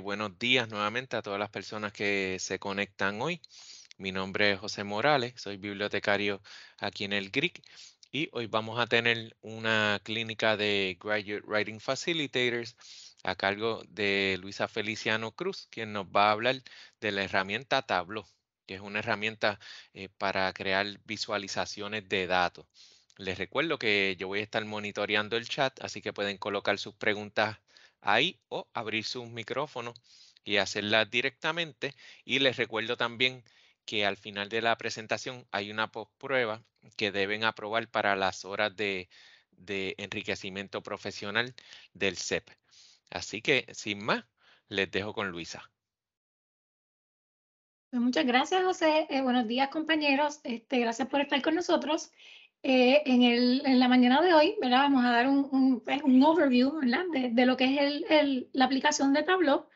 buenos días nuevamente a todas las personas que se conectan hoy. Mi nombre es José Morales, soy bibliotecario aquí en el GRIC y hoy vamos a tener una clínica de Graduate Writing Facilitators a cargo de Luisa Feliciano Cruz, quien nos va a hablar de la herramienta Tableau, que es una herramienta eh, para crear visualizaciones de datos. Les recuerdo que yo voy a estar monitoreando el chat, así que pueden colocar sus preguntas ahí o abrir sus micrófono y hacerla directamente. Y les recuerdo también que al final de la presentación hay una prueba que deben aprobar para las horas de, de enriquecimiento profesional del CEP. Así que, sin más, les dejo con Luisa. Pues muchas gracias, José. Eh, buenos días, compañeros. Este, gracias por estar con nosotros. Eh, en, el, en, la mañana de hoy, Vamos a dar un, un, pues, overview, De, de, lo que es el, el, la aplicación de Tableau.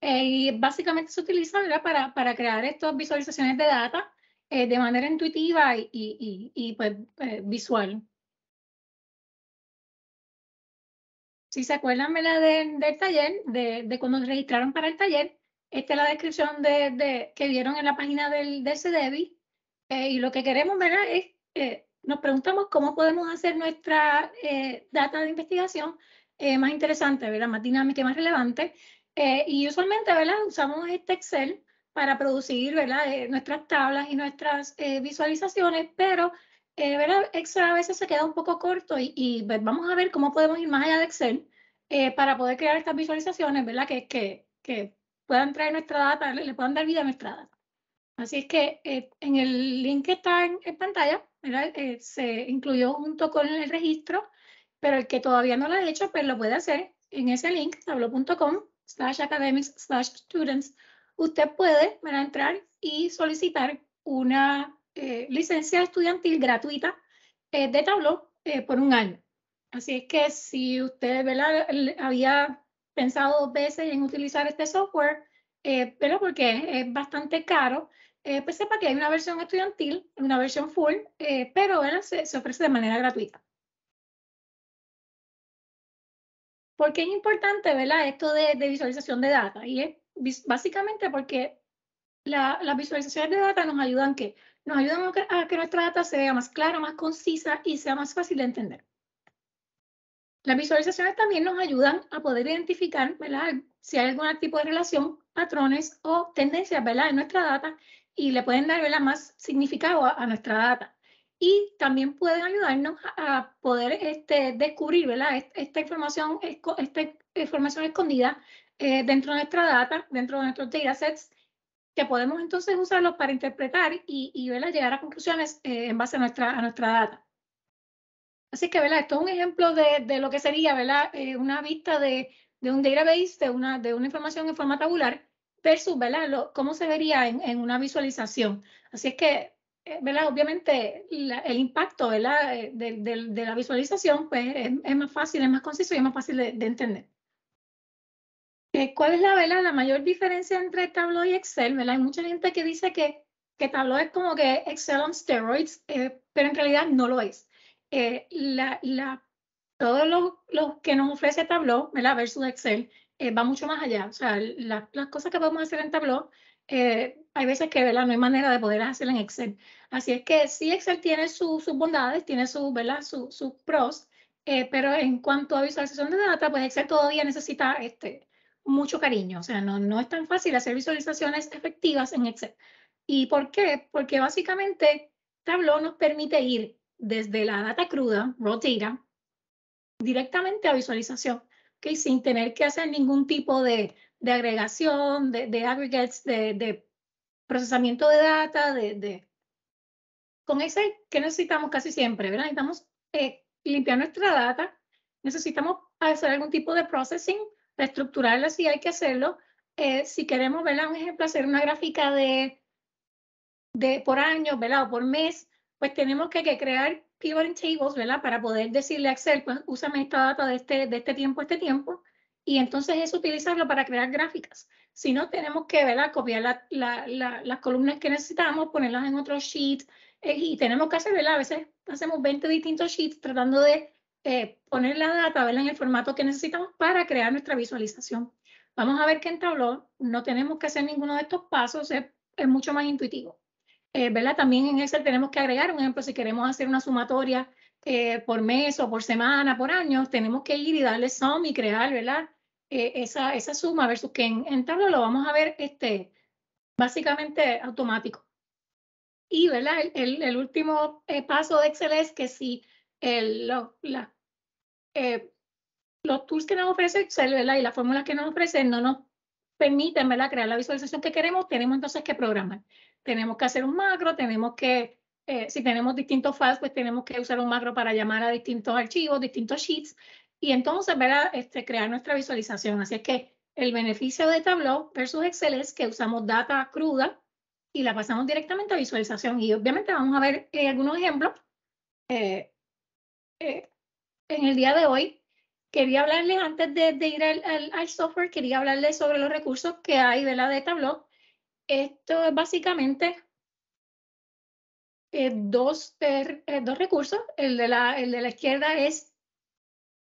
Eh, y básicamente se utiliza, ¿verdad? Para, para crear estas visualizaciones de data eh, de manera intuitiva y, y, y, pues, visual. Si se acuerdan De, del taller, de, de, cuando se registraron para el taller, esta es la descripción de, que vieron en la página del, del CDEBI. y lo que queremos, ver Es eh, nos preguntamos cómo podemos hacer nuestra eh, data de investigación eh, más interesante, más dinámica y más relevante. Eh, y usualmente usamos este Excel para producir nuestras tablas y nuestras visualizaciones, pero Excel a veces se queda un poco corto y, pues, vamos a ver cómo podemos ir más allá de Excel para poder crear estas visualizaciones ¿verdad? Que, que, puedan traer nuestra data, le, puedan dar vida a nuestra data. Así es que en el link que está en pantalla, eh, se incluyó junto con el registro, pero el que todavía no lo ha hecho, pero pues lo puede hacer en ese link, tablo.com slash academics students. Usted puede entrar y solicitar una eh, licencia estudiantil gratuita eh, de Tableau por un año. Así es que si usted había pensado dos veces en utilizar este software, pero porque es bastante caro, eh, pues sepa que hay una versión estudiantil, una versión full, eh, pero se, ofrece de manera gratuita. ¿Por qué es importante ¿verdad? esto de, visualización de data? Y es básicamente porque las visualizaciones de datos nos ayudan, ¿qué? nos ayudan a que nuestra data sea más clara, más concisa y sea más fácil de entender. Las visualizaciones también nos ayudan a poder identificar ¿verdad? si hay algún tipo de relación, patrones o tendencias ¿verdad? en nuestra data y le pueden dar la más significado a, nuestra data. Y también pueden ayudarnos a, poder este, descubrir ¿verdad? Esta, información, esta información escondida eh, dentro de nuestra data, dentro de nuestros datasets, que podemos entonces usarlos para interpretar y, y llegar a conclusiones eh, en base a nuestra, nuestra data. Así que ¿verdad? esto es un ejemplo de, lo que sería ¿verdad? Eh, una vista de, de, un database, de una, de una información en forma tabular, versus, ¿verdad? cómo se vería en, una visualización. Así es que, eh, ¿verdad? Obviamente el impacto, ¿verdad? Eh, de, de, la visualización, pues es, más fácil, es más conciso y es más fácil de, entender. Eh, ¿Cuál es la, ¿verdad? la mayor diferencia entre Tableau y Excel? ¿verdad? Hay mucha gente que dice que, que Tableau es como que Excel on steroids, pero en realidad no lo es. Eh, la, la, todos los lo que nos ofrece Tableau ¿verdad? versus Excel eh, va mucho más allá. O sea, las cosas que podemos hacer en Tableau, eh, hay veces que no hay manera de poder hacer en Excel. Así es que sí, Excel tiene sus bondades, tiene sus pros, eh, pero en cuanto a visualización de data, pues Excel todavía necesita este, mucho cariño. O sea, no, no es tan fácil hacer visualizaciones efectivas en Excel. ¿Y por qué? Porque básicamente Tableau nos permite ir desde la data cruda, raw data, directamente a visualización que sin tener que hacer ningún tipo de, de agregación, de, de aggregates, de, de, procesamiento de data, de, con ese que necesitamos casi siempre, ¿verdad? Necesitamos eh, limpiar nuestra data, necesitamos hacer algún tipo de processing, reestructurarla si hay que hacerlo. Eh, si queremos, ¿verdad? Un ejemplo, hacer una gráfica de, de por año, ¿verdad? O por mes, pues tenemos que, que crear pivot tables, ¿verdad? Para poder decirle a Excel, pues úsame esta data de este, de este tiempo, este tiempo, y entonces es utilizarlo para crear gráficas. Si no, tenemos que, ¿verdad? Copiar las columnas que necesitamos, ponerlas en otro sheet, eh, y tenemos que hacer, ¿verdad? A veces hacemos 20 distintos sheets tratando de eh, poner la data, ¿verdad? En el formato que necesitamos para crear nuestra visualización. Vamos a ver que en Tableau no tenemos que hacer ninguno de estos pasos, es, es mucho más intuitivo eh, También en Excel tenemos que agregar, un ejemplo, si queremos hacer una sumatoria eh, por mes o por semana, por año, tenemos que ir y darle sum y crear, ¿verdad? Eh, esa, esa, suma versus que en, en Tableau lo vamos a ver este, básicamente automático. Y, ¿verdad? El, el último eh, paso de Excel es que si el, los tools que nos ofrece Excel, Y las fórmulas que nos ofrecen no nos permiten, Crear la visualización que queremos, tenemos entonces que programar tenemos que hacer un macro, tenemos que, eh, si tenemos distintos files, pues tenemos que usar un macro para llamar a distintos archivos, distintos sheets, y entonces, ver Este, crear nuestra visualización. Así es que el beneficio de Tableau versus Excel es que usamos data cruda y la pasamos directamente a visualización. Y obviamente vamos a ver eh, algunos ejemplos. Eh, en el día de hoy, quería hablarles, antes de, ir al, software, quería hablarles sobre los recursos que hay de la de Tableau esto es básicamente eh, dos, eh, dos, recursos. El de, la, de la izquierda es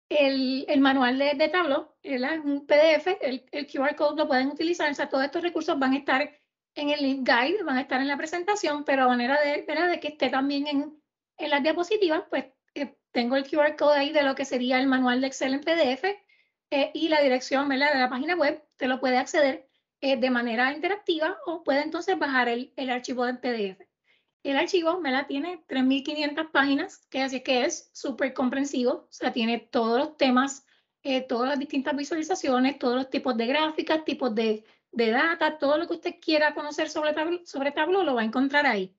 el, manual de, de Tableau, es un PDF, el, QR code lo pueden utilizar, o sea, todos estos recursos van a estar en el guide, van a estar en la presentación, pero a manera de, de que esté también en, las diapositivas, pues eh, tengo el QR code ahí de lo que sería el manual de Excel en PDF y la dirección de la página web, te lo puede acceder eh, de manera interactiva o puede entonces bajar el, archivo del PDF. El archivo me la tiene 3.500 páginas, que así que es súper comprensivo, o sea, tiene todos los temas, eh, todas las distintas visualizaciones, todos los tipos de gráficas, tipos de, de data, todo lo que usted quiera conocer sobre Tableau, sobre lo va a encontrar ahí.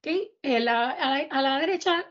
¿Okay? Eh, a, la, derecha,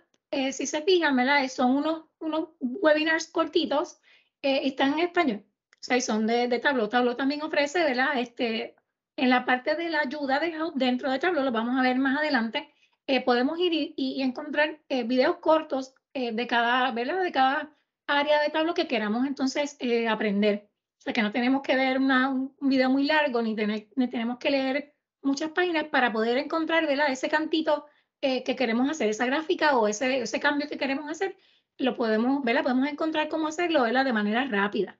si se fijan, la son unos, unos webinars cortitos, están en español sea, son de, de Tableau. Tableau también ofrece, ¿verdad? Este, en la parte de la ayuda de dentro de Tableau, lo vamos a ver más adelante, eh, podemos ir y, encontrar eh, videos cortos eh, de, cada, ¿verdad? de cada área de Tableau que queramos entonces aprender. O sea, que no tenemos que ver un video muy largo ni, ni tenemos que leer muchas páginas para poder encontrar ¿verdad? ese cantito que queremos hacer, esa gráfica o ese, ese cambio que queremos hacer, lo podemos, ¿verdad? podemos encontrar cómo hacerlo ¿verdad? de manera rápida.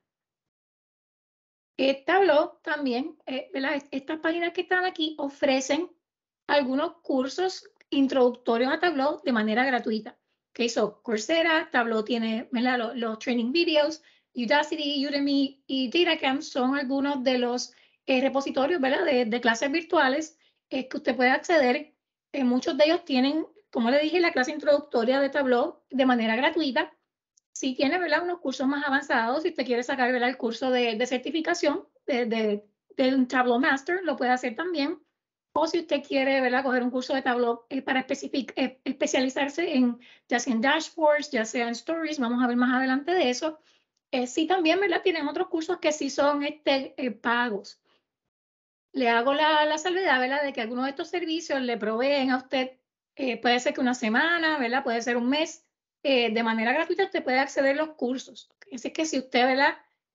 Tableau también, eh, estas páginas que están aquí ofrecen algunos cursos introductorios a Tableau de manera gratuita. Que okay, Coursera, Tableau tiene los, los, training videos, Udacity, Udemy y Datacamp son algunos de los eh, repositorios ¿verdad? De, de, clases virtuales eh, que usted puede acceder. Eh, muchos de ellos tienen, como le dije, la clase introductoria de Tableau de manera gratuita si tiene, ¿verdad? unos cursos más avanzados, si usted quiere sacar ¿verdad? el curso de, certificación de, un Tableau Master, lo puede hacer también. O si usted quiere ¿verdad? coger un curso de Tableau eh, para eh, especializarse en ya sea en dashboards, ya sea en stories, vamos a ver más adelante de eso. si eh, sí, también ¿verdad? tienen otros cursos que sí son este, pagos. Le hago la, la salvedad ¿verdad? de que algunos de estos servicios le proveen a usted, puede ser que una semana, ¿verdad? puede ser un mes, eh, de manera gratuita usted puede acceder a los cursos. Así que si usted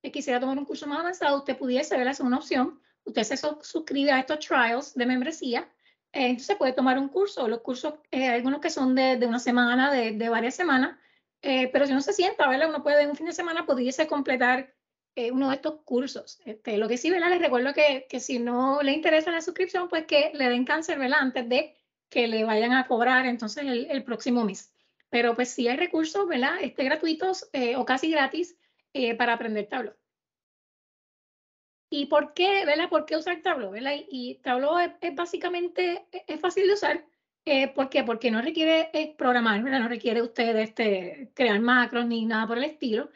eh, quisiera tomar un curso más avanzado, usted pudiese verla, es una opción. Usted se suscribe a estos trials de membresía. Eh, entonces puede tomar un curso, los cursos, algunos que son de, de una semana, de, de varias semanas, pero si uno se sienta, ¿verdad? uno puede en un fin de semana pudiese completar uno de estos cursos. Este, lo que sí, ¿verdad? les recuerdo que, que, si no le interesa la suscripción, pues que le den cáncer ¿verdad? antes de que le vayan a cobrar entonces el, el próximo mes. Pero pues sí hay recursos, ¿verdad? Este, gratuitos eh, o casi gratis eh, para aprender Tableau. ¿Y por qué, ¿Por usar Tableau? Y, Tableau es, básicamente, e, es fácil de usar. Eh, ¿Por qué? Porque no requiere programar, ¿verdad? No requiere usted este, crear macros ni nada por el estilo.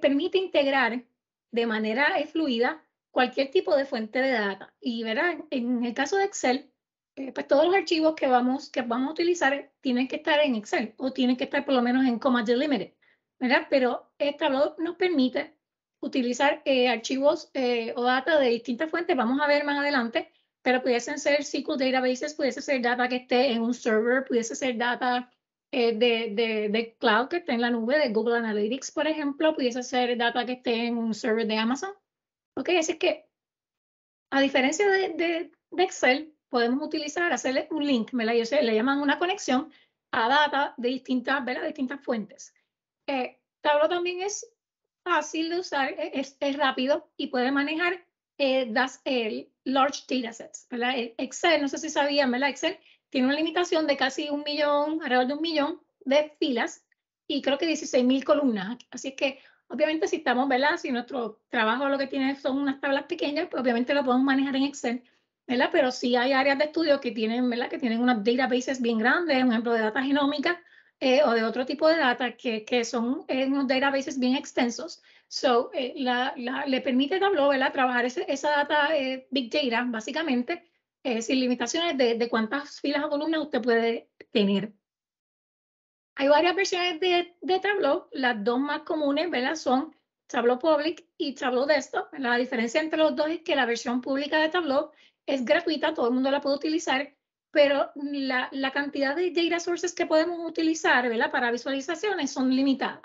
permite integrar de manera fluida cualquier tipo de fuente de data. Y verán, en el caso de Excel, eh, pues todos los archivos que vamos, que vamos a utilizar tienen que estar en Excel o tienen que estar por lo menos en comma delimited, ¿verdad? Pero esta Tableau nos permite utilizar eh, archivos eh, o data de distintas fuentes, vamos a ver más adelante, pero pudiesen ser SQL databases, pudiese ser data que esté en un server, pudiese ser data de, de, de cloud que esté en la nube, de Google Analytics, por ejemplo, pudiese ser data que esté en un server de Amazon. Ok, así que a diferencia de, de, de Excel, podemos utilizar, hacerle un link, me Y sé, le llaman una conexión a data de distintas, ¿verdad? distintas fuentes. Eh, Tablo también es fácil de usar, e-, es, rápido y puede manejar eh, das, large datasets. ¿verdad? Excel, no sé si sabían, ¿verdad? Excel tiene una limitación de casi un millón, alrededor de un millón de filas y creo que 16 mil columnas. Así que obviamente si estamos, ¿verdad? Si nuestro trabajo lo que tiene son unas tablas pequeñas, pues obviamente lo podemos manejar en Excel pero sí hay áreas de estudio que tienen, Que tienen unas databases bien grandes, un ejemplo de data genómica eh, o de otro tipo de data que, que son en eh, unos databases bien extensos. So, eh, la, la, le permite a Tableau, Trabajar esa data big data, básicamente, sin limitaciones de, de cuántas filas o columnas usted puede tener. Hay varias versiones de, de Tableau. Las dos más comunes, Son Tableau Public y Tableau Desktop. La diferencia entre los dos es que la versión pública de Tableau es gratuita, todo el mundo la puede utilizar, pero la, cantidad de data sources que podemos utilizar para visualizaciones son limitadas.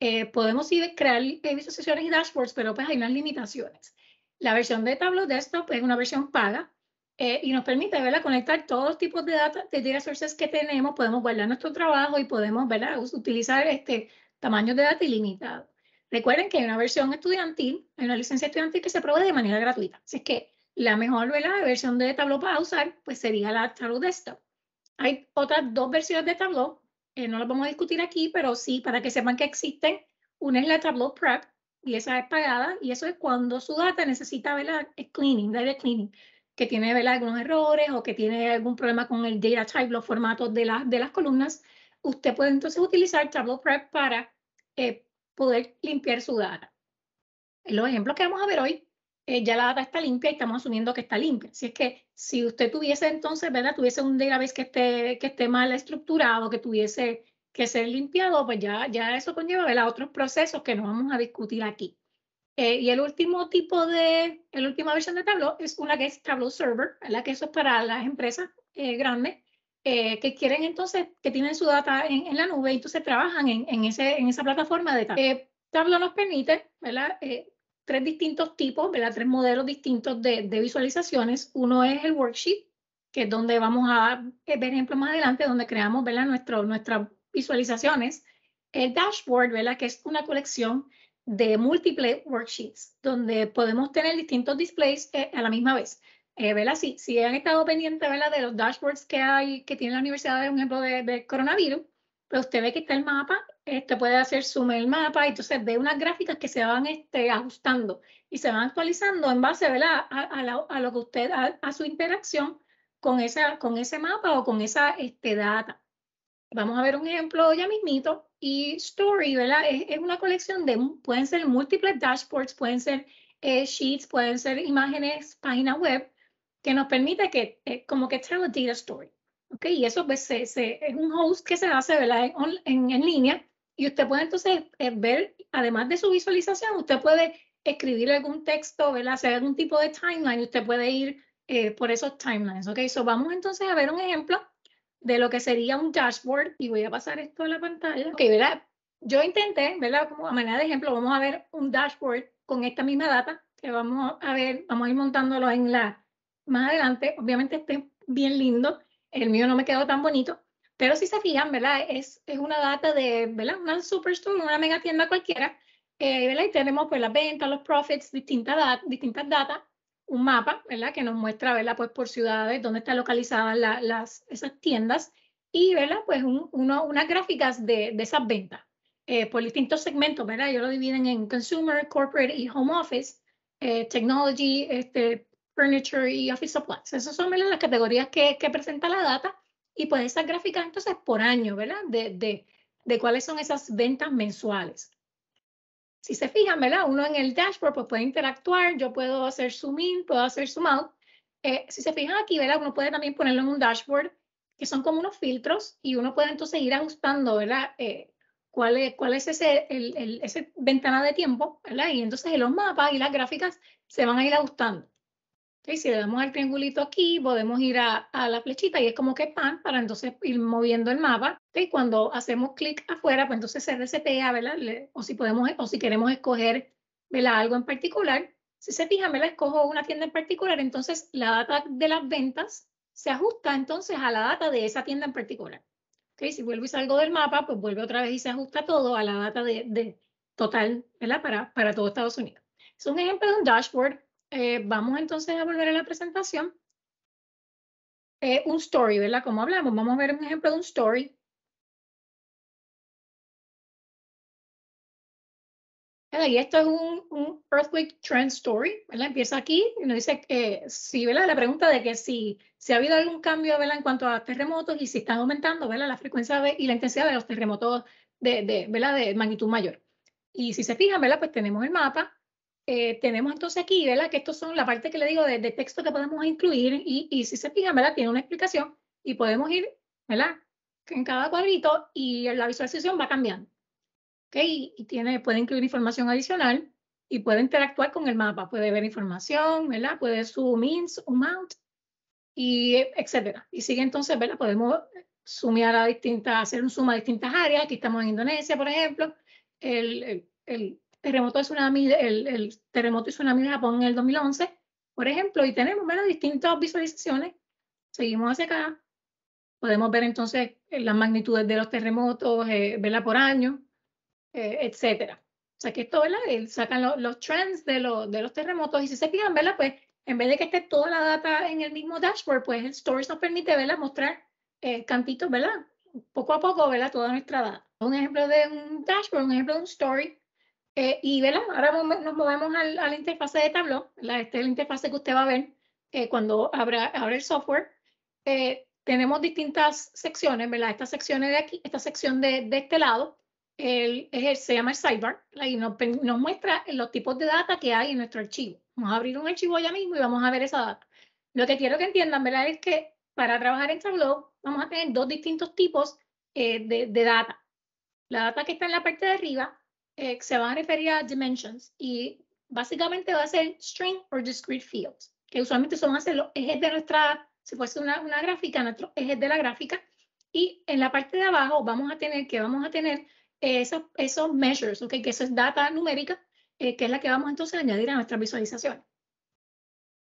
Eh, podemos ir, crear eh, visualizaciones y dashboards, pero pues hay unas limitaciones. La versión de Tableau Desktop es una versión paga eh, y nos permite conectar todos los tipos de data, de data sources que tenemos, podemos guardar nuestro trabajo y podemos ¿verdad? utilizar este, tamaño de data ilimitado. Recuerden que hay una versión estudiantil, hay una licencia estudiantil que se provee de manera gratuita. Así es que la mejor versión de Tableau para usar pues sería la Tableau Desktop. Hay otras dos versiones de Tableau, eh, no las vamos a discutir aquí, pero sí para que sepan que existen. Una es la Tableau Prep y esa es pagada y eso es cuando su data necesita ¿verdad? cleaning, data cleaning, que tiene ver algunos errores o que tiene algún problema con el data type, los formatos de, de las columnas. Usted puede entonces utilizar Tableau Prep para eh, poder limpiar su data. Los ejemplos que vamos a ver hoy eh, ya la data está limpia y estamos asumiendo que está limpia. si es que si usted tuviese entonces, ¿verdad? Tuviese un database que esté, que esté mal estructurado, que tuviese que ser limpiado, pues ya, ya eso conlleva ¿verdad? otros procesos que no vamos a discutir aquí. Eh, y el último tipo de, la última versión de Tableau es una que es Tableau Server, ¿verdad? que eso es para las empresas eh, grandes que quieren entonces, que tienen su data en, en la nube y entonces trabajan en, en, ese, en esa plataforma de Tableau. Tableau nos permite ¿verdad? tres distintos tipos, Tres modelos distintos de, de, visualizaciones. Uno es el worksheet, que es donde vamos a ver ejemplos más adelante, donde creamos, ¿verdad? Nuestro, nuestras visualizaciones. El dashboard, ¿verdad? Que es una colección de múltiples worksheets, donde podemos tener distintos displays eh, a la misma vez. Eh, Si, han estado pendientes ¿verdad? de los dashboards que hay, que tiene la universidad, un ejemplo, de, de coronavirus, pero pues usted ve que está el mapa este, puede hacer zoom el mapa, y entonces ve unas gráficas que se van este, ajustando y se van actualizando en base a, a, a, lo que usted, a, su interacción con, esa, con ese mapa o con esa este, data. Vamos a ver un ejemplo ya mismito. Y Story, ¿verdad? Es, es una colección de, pueden ser múltiples dashboards, pueden ser eh, sheets, pueden ser imágenes, páginas web, que nos permite que, eh, como que tell a data story. ¿Ok? Y eso pues, se, es un host que se hace, ¿verdad? En, en, en línea y usted puede entonces eh, ver, además de su visualización, usted puede escribir algún texto, ¿verdad? hacer algún tipo de timeline y usted puede ir eh, por esos timelines. Ok, so vamos entonces a ver un ejemplo de lo que sería un dashboard y voy a pasar esto a la pantalla. Ok, ¿verdad? Yo intenté, ¿verdad? Como a manera de ejemplo, vamos a ver un dashboard con esta misma data que vamos a ver, vamos a ir montándolo en la más adelante. Obviamente este es bien lindo, el mío no me quedó tan bonito, pero si se fijan, ¿verdad? Es, es una data de, ¿verdad? Una superstore, una mega tienda cualquiera, eh, ¿verdad? Y tenemos pues las ventas, los profits, distintas, distintas datas, un mapa, ¿verdad? Que nos muestra, ¿verdad? Pues por ciudades, dónde están localizadas las, esas tiendas y, ¿verdad? Pues unas gráficas de, de esas ventas eh, por distintos segmentos, ¿verdad? Yo lo dividen en consumer, corporate y home office, eh, technology, este, furniture y office supplies. Esas son las categorías que, que presenta la data y pues esas gráficas entonces por año, ¿verdad? De, cuáles son esas ventas mensuales. Si se fijan, ¿verdad? Uno en el dashboard pues puede interactuar, yo puedo hacer zoom in, puedo hacer zoom out. Eh, si se fijan aquí, ¿verdad? Uno puede también ponerlo en un dashboard, que son como unos filtros, y uno puede entonces ir ajustando, ¿verdad? Eh, cuál es, cuál ese, ese ventana de tiempo, ¿verdad? Y entonces los mapas y las gráficas se van a ir ajustando si le damos al triangulito aquí, podemos ir a, a, la flechita y es como que pan para entonces ir moviendo el mapa. cuando hacemos clic afuera, pues entonces se resetea, ¿verdad? o, si podemos, o si queremos escoger algo en particular. Si se fijan, la escojo una tienda en particular, entonces la data de las ventas se ajusta entonces a la data de esa tienda en particular. Okay, si vuelvo y salgo del mapa, pues vuelve otra vez y se ajusta todo a la data de, de total ¿verdad? Para, para todo Estados Unidos. Es un ejemplo de un dashboard eh, vamos entonces a volver a la presentación. Eh, un story, ¿verdad? Como hablamos, vamos a ver un ejemplo de un story. Y esto es un, Earthquake Trend Story, ¿verdad? Empieza aquí y nos dice que eh, si, ¿verdad? La pregunta de que si, si ha habido algún cambio, ¿verdad? En cuanto a terremotos y si están aumentando, ¿verdad? La frecuencia y la intensidad de los terremotos de, de ¿verdad? De magnitud mayor. Y si se fijan, ¿verdad? Pues tenemos el mapa eh, tenemos entonces aquí, ¿verdad? Que estos son la parte que le digo de, texto que podemos incluir y, si se fijan, ¿verdad? Tiene una explicación y podemos ir, ¿verdad? En cada cuadrito y la visualización va cambiando. ¿Ok? Y tiene, puede incluir información adicional y puede interactuar con el mapa. Puede ver información, ¿verdad? Puede zoom in, zoom out y etcétera. Y sigue entonces, ¿verdad? Podemos sumear a distintas, hacer un zoom a distintas áreas. Aquí estamos en Indonesia, por ejemplo. el, el terremoto el, terremoto y tsunami de Japón en el 2011, por ejemplo, y tenemos distintas visualizaciones. Seguimos hacia acá, podemos ver entonces eh, las magnitudes de los terremotos, eh, Por año, eh, etcétera. O sea que esto, ¿verdad? Sacan los trends de, lo, de los terremotos y si se fijan, verla, Pues en vez de que esté toda la data en el mismo dashboard, pues el Stories nos permite, Mostrar eh, cantitos, Poco a poco, ¿verdad? Toda nuestra data. Un ejemplo de un dashboard, un ejemplo de un story eh, y ¿verdad? ahora nos movemos al, a la interfase de Tableau. La, esta es la interfase que usted va a ver eh, cuando abra, el software. Eh, tenemos distintas secciones, ¿verdad? Estas secciones de aquí, esta sección de, de este lado, el, se llama el sidebar, y nos, muestra los tipos de data que hay en nuestro archivo. Vamos a abrir un archivo ya mismo y vamos a ver esa data. Lo que quiero que entiendan, ¿verdad? Es que para trabajar en Tableau vamos a tener dos distintos tipos de, de data. La data que está en la parte de arriba eh, se van a referir a dimensions y básicamente va a ser string or discrete fields, que usualmente son hacer los ejes de nuestra, si fuese una, una gráfica, nuestros ejes de la gráfica. Y en la parte de abajo vamos a tener que vamos a tener eh, esos, esos measures, okay, que eso es data numérica, eh, que es la que vamos entonces a añadir a nuestra visualización.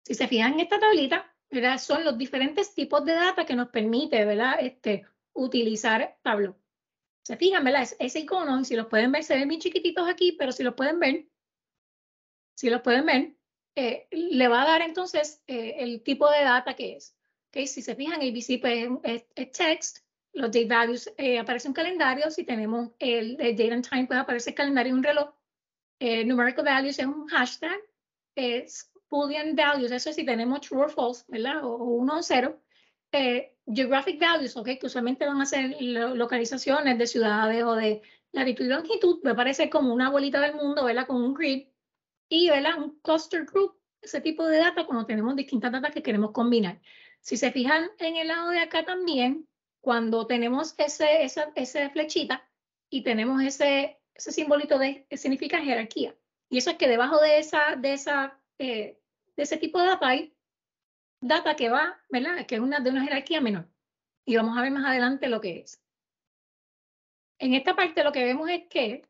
Si se fijan en esta tablita, ¿verdad? son los diferentes tipos de data que nos permite ¿verdad? Este, utilizar Tableau. Se fijan, ¿verdad? Es, ese icono, si los pueden ver, se ven bien chiquititos aquí, pero si los pueden ver, si los pueden ver, eh, le va a dar entonces eh, el tipo de data que es. Si se fijan, ABC es, text, los date values eh, aparece un calendario, si tenemos el, date and time, puede aparecer calendario y un reloj. numerical values es un hashtag, es boolean values, eso si tenemos true or false, ¿verdad? o uno o cero. Eh, geographic values, okay, que usualmente van a ser localizaciones de ciudades o de latitud y longitud, me parece como una bolita del mundo, ¿verdad? Con un grid y, ¿verdad? Un cluster group, ese tipo de data cuando tenemos distintas datas que queremos combinar. Si se fijan en el lado de acá también, cuando tenemos ese, esa, flechita y tenemos ese, ese simbolito de, que significa jerarquía. Y eso es que debajo de, esa, de, esa, eh, de ese tipo de data hay data que va, ¿verdad? Que es una, de una jerarquía menor. Y vamos a ver más adelante lo que es. En esta parte lo que vemos es que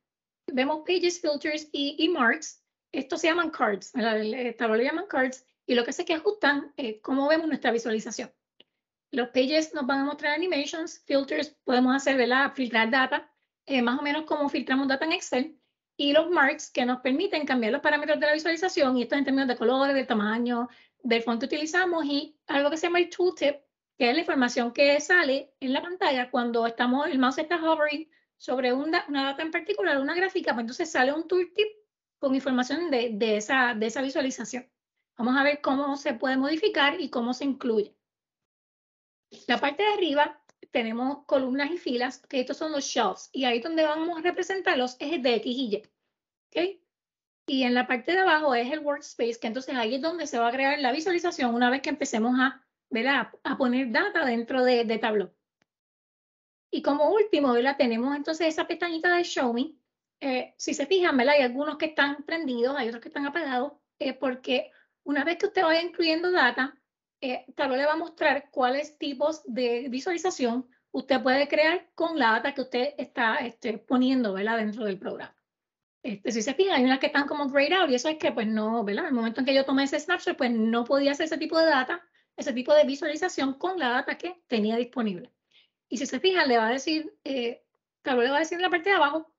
vemos pages, filters y, marks. Estos se llaman cards, ¿verdad? El tablero llaman cards y lo que hace es que ajustan eh, cómo vemos nuestra visualización. Los pages nos van a mostrar animations, filters, podemos hacer, ¿verdad? Filtrar data, eh, más o menos como filtramos data en Excel, y los marks que nos permiten cambiar los parámetros de la visualización, y esto es en términos de colores, de tamaño, del font que utilizamos y algo que se llama el tooltip, que es la información que sale en la pantalla cuando estamos, el mouse está hovering sobre una, data en particular, una gráfica, pues entonces sale un tooltip con información de, de, esa, de esa visualización. Vamos a ver cómo se puede modificar y cómo se incluye. La parte de arriba tenemos columnas y filas, que estos son los shelves, y ahí donde vamos a representarlos es el de X y Y. Y en la parte de abajo es el workspace, que entonces ahí es donde se va a crear la visualización una vez que empecemos a, a poner data dentro de, de Tableau. Y como último, la tenemos entonces esa pestañita de Show Me. Eh, si se fijan, hay algunos que están prendidos, hay otros que están apagados, eh, porque una vez que usted vaya incluyendo data, eh, Tableau le va a mostrar cuáles tipos de visualización usted puede crear con la data que usted está este, poniendo dentro del programa. Este, si se fijan, hay unas que están como grayed out y eso es que pues no, ¿verdad? el momento en que yo tomé ese snapshot, pues no podía hacer ese tipo de data, ese tipo de visualización con la data que tenía disponible. Y si se fijan, le va a decir, tal eh, vez le va a decir en la parte de abajo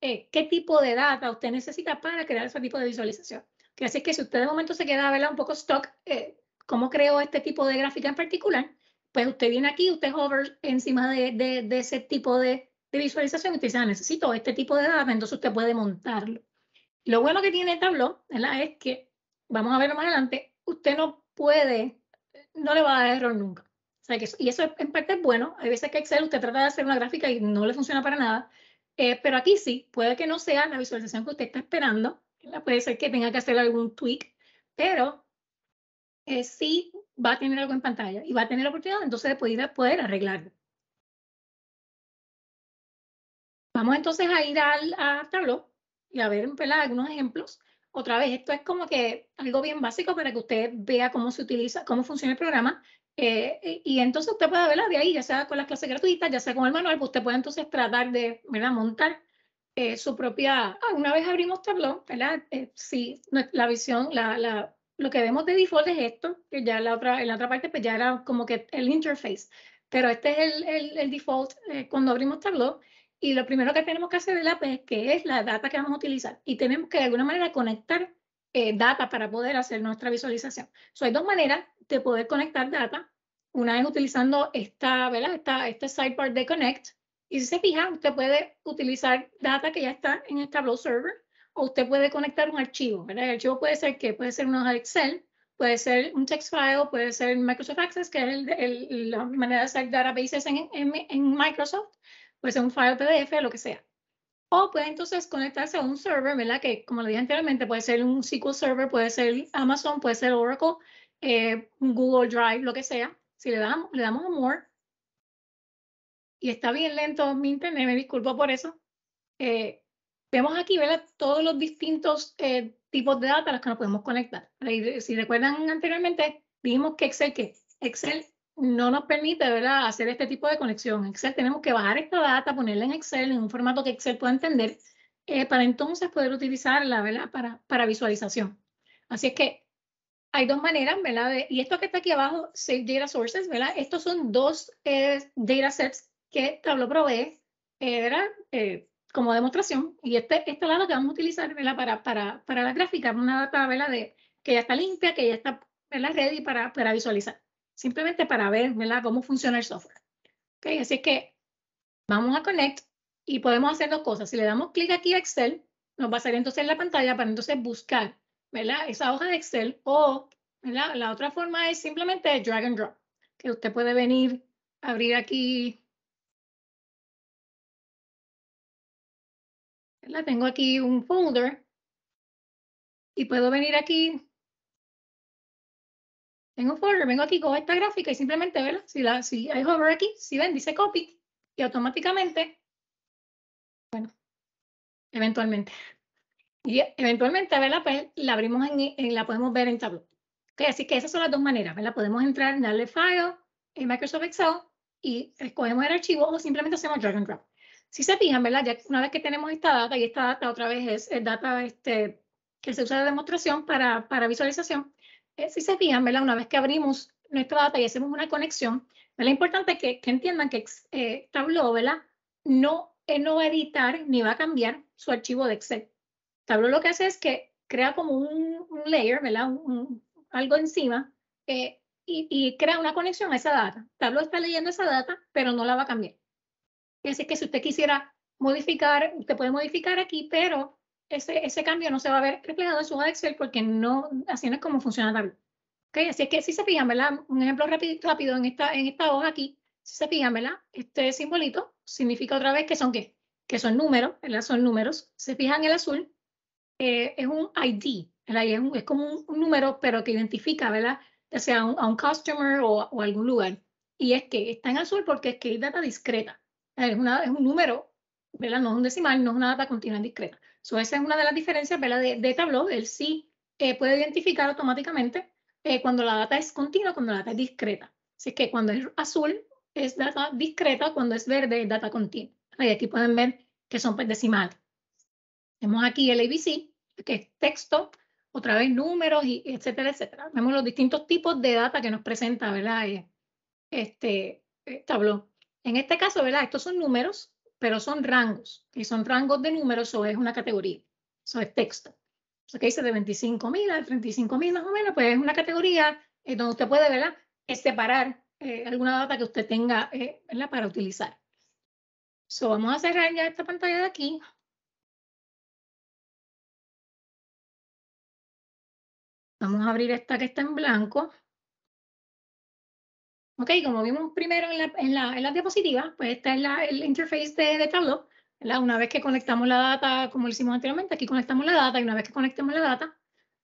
eh, qué tipo de data usted necesita para crear ese tipo de visualización. Que así que si usted de momento se queda, ¿verdad? Un poco stock, eh, ¿cómo creo este tipo de gráfica en particular? Pues usted viene aquí, usted hover encima de ese tipo de de visualización y usted dice, ah, necesito este tipo de datos, entonces usted puede montarlo. Lo bueno que tiene Tableau ¿verdad? es que, vamos a verlo más adelante, usted no puede, no le va a dar error nunca. O sea y eso en parte es bueno. Hay veces que Excel usted trata de hacer una gráfica y no le funciona para nada. Eh, pero aquí sí, puede que no sea la visualización que usted está esperando. Puede ser que tenga que hacer algún tweak, pero eh, sí va a tener algo en pantalla y va a tener la oportunidad entonces de poder arreglarlo. Vamos entonces a ir al a Tableau y a ver algunos ejemplos. Otra vez, esto es como que algo bien básico para que usted vea cómo se utiliza, cómo funciona el programa. Eh, eh, y entonces usted puede verla de ahí, ya sea con las clases gratuitas, ya sea con el manual, pues usted puede entonces tratar de montar eh, su propia... Ah, una vez abrimos Tableau, ¿verdad? sí, la visión, lo que vemos de default es esto, que ya la otra, en la otra parte pues ya era como que el interface, pero este es el, default cuando abrimos Tableau y lo primero que tenemos que hacer es la es que es la data que vamos a utilizar. Y tenemos que de alguna manera conectar eh, data para poder hacer nuestra visualización. So, hay dos maneras de poder conectar data. Una es utilizando esta, ¿verdad? Esta, este sidebar de Connect. Y si se fija, usted puede utilizar data que ya está en el Tableau Server o usted puede conectar un archivo. ¿verdad? El archivo puede ser que puede ser un Excel, puede ser un text file, puede ser Microsoft Access, que es el, la manera de hacer databases en Microsoft puede ser un file PDF, lo que sea. O puede entonces conectarse a un server, ¿verdad? Que como lo dije anteriormente, puede ser un SQL Server, puede ser Amazon, puede ser Oracle, eh, Google Drive, lo que sea. Si le damos, le damos a More, y está bien lento mi internet, me disculpo por eso. Eh, vemos aquí, ¿verdad? Todos los distintos eh, tipos de datos a los que nos podemos conectar. Si recuerdan anteriormente, vimos que Excel, ¿qué? Excel no nos permite ¿verdad? hacer este tipo de conexión. Excel tenemos que bajar esta data, ponerla en Excel, en un formato que Excel pueda entender, eh, para entonces poder utilizarla ¿verdad? Para, para visualización. Así es que hay dos maneras, ¿verdad? y esto que está aquí abajo, Save Data Sources, ¿verdad? Estos son dos eh, datasets que Tableau provee, eh, era como demostración. Y este, esta lado que vamos a utilizar, Para, para, para la gráfica, una data, ¿verdad? De, que ya está limpia, que ya está, ¿verdad? Ready para, para visualizar simplemente para ver cómo funciona el software. ¿Okay? Así que vamos a Connect y podemos hacer dos cosas. Si le damos clic aquí a Excel, nos va a salir entonces en la pantalla para entonces buscar esa hoja de Excel o la otra forma es simplemente drag and drop, que usted puede venir, a abrir aquí. Tengo aquí un folder y puedo venir aquí tengo folder, vengo aquí con esta gráfica y simplemente, ¿verdad? Si, hay hover aquí, si ven, dice copy y automáticamente, bueno, eventualmente. Y eventualmente, ¿verdad? Pues, la abrimos en, la podemos ver en Tableau. Okay, así que esas son las dos maneras, ¿verdad? Podemos entrar, en darle file en Microsoft Excel y escogemos el archivo o simplemente hacemos drag and drop. Si se fijan, ¿verdad? Ya una vez que tenemos esta data, y esta data otra vez es el data este, que se usa de demostración para, para visualización, si se fijan, Una vez que abrimos nuestra data y hacemos una conexión, lo importante es que, entiendan que eh, Tableau, No, eh, no va a editar ni va a cambiar su archivo de Excel. Tableau lo que hace es que crea como un, layer, algo encima eh, y, y, crea una conexión a esa data. Tableau está leyendo esa data, pero no la va a cambiar. Así que si usted quisiera modificar, usted puede modificar aquí, pero ese, ese cambio no se va a ver reflejado en su hoja Excel porque no, así no es como funciona también, ¿Okay? Así es que si se fijan, ¿verdad? Un ejemplo rápido, rápido en, esta, en esta hoja aquí, si se fijan, ¿verdad? Este simbolito significa otra vez que son qué? Que son números, ¿verdad? Son números. Se fijan el azul, eh, es un ID, ¿verdad? Y es, como un, número, pero que identifica, ¿verdad? Ya sea a un customer o, o, algún lugar. Y es que está en azul porque es que es data discreta. Es, una, es un número, ¿verdad? No es un decimal, no es una data continua, discreta esa es una de las diferencias ¿verdad? De, Tableau. Él sí eh, puede identificar automáticamente eh, cuando la data es continua, cuando la data es discreta. Así que cuando es azul es data discreta, cuando es verde es data continua. Y aquí pueden ver que son pues, decimales. Tenemos aquí el ABC, que es texto, otra vez números, y etcétera, etcétera. Vemos los distintos tipos de data que nos presenta, ¿verdad? Eh, este, Tableau. En este caso, ¿verdad? Estos son números pero son rangos, y son rangos de números o es una categoría, eso es texto. O sea, que dice de 25.000 mil a 35.000 mil más o menos, pues es una categoría en eh, donde usted puede, ¿verdad?, es eh, separar eh, alguna data que usted tenga, para utilizar. So, vamos a cerrar ya esta pantalla de aquí. Vamos a abrir esta que está en blanco. Ok, como vimos primero en la, en diapositiva, pues esta es la, el interface de, de Tableau. Una vez que conectamos la data, como lo hicimos anteriormente, aquí conectamos la data y una vez que conectemos la data,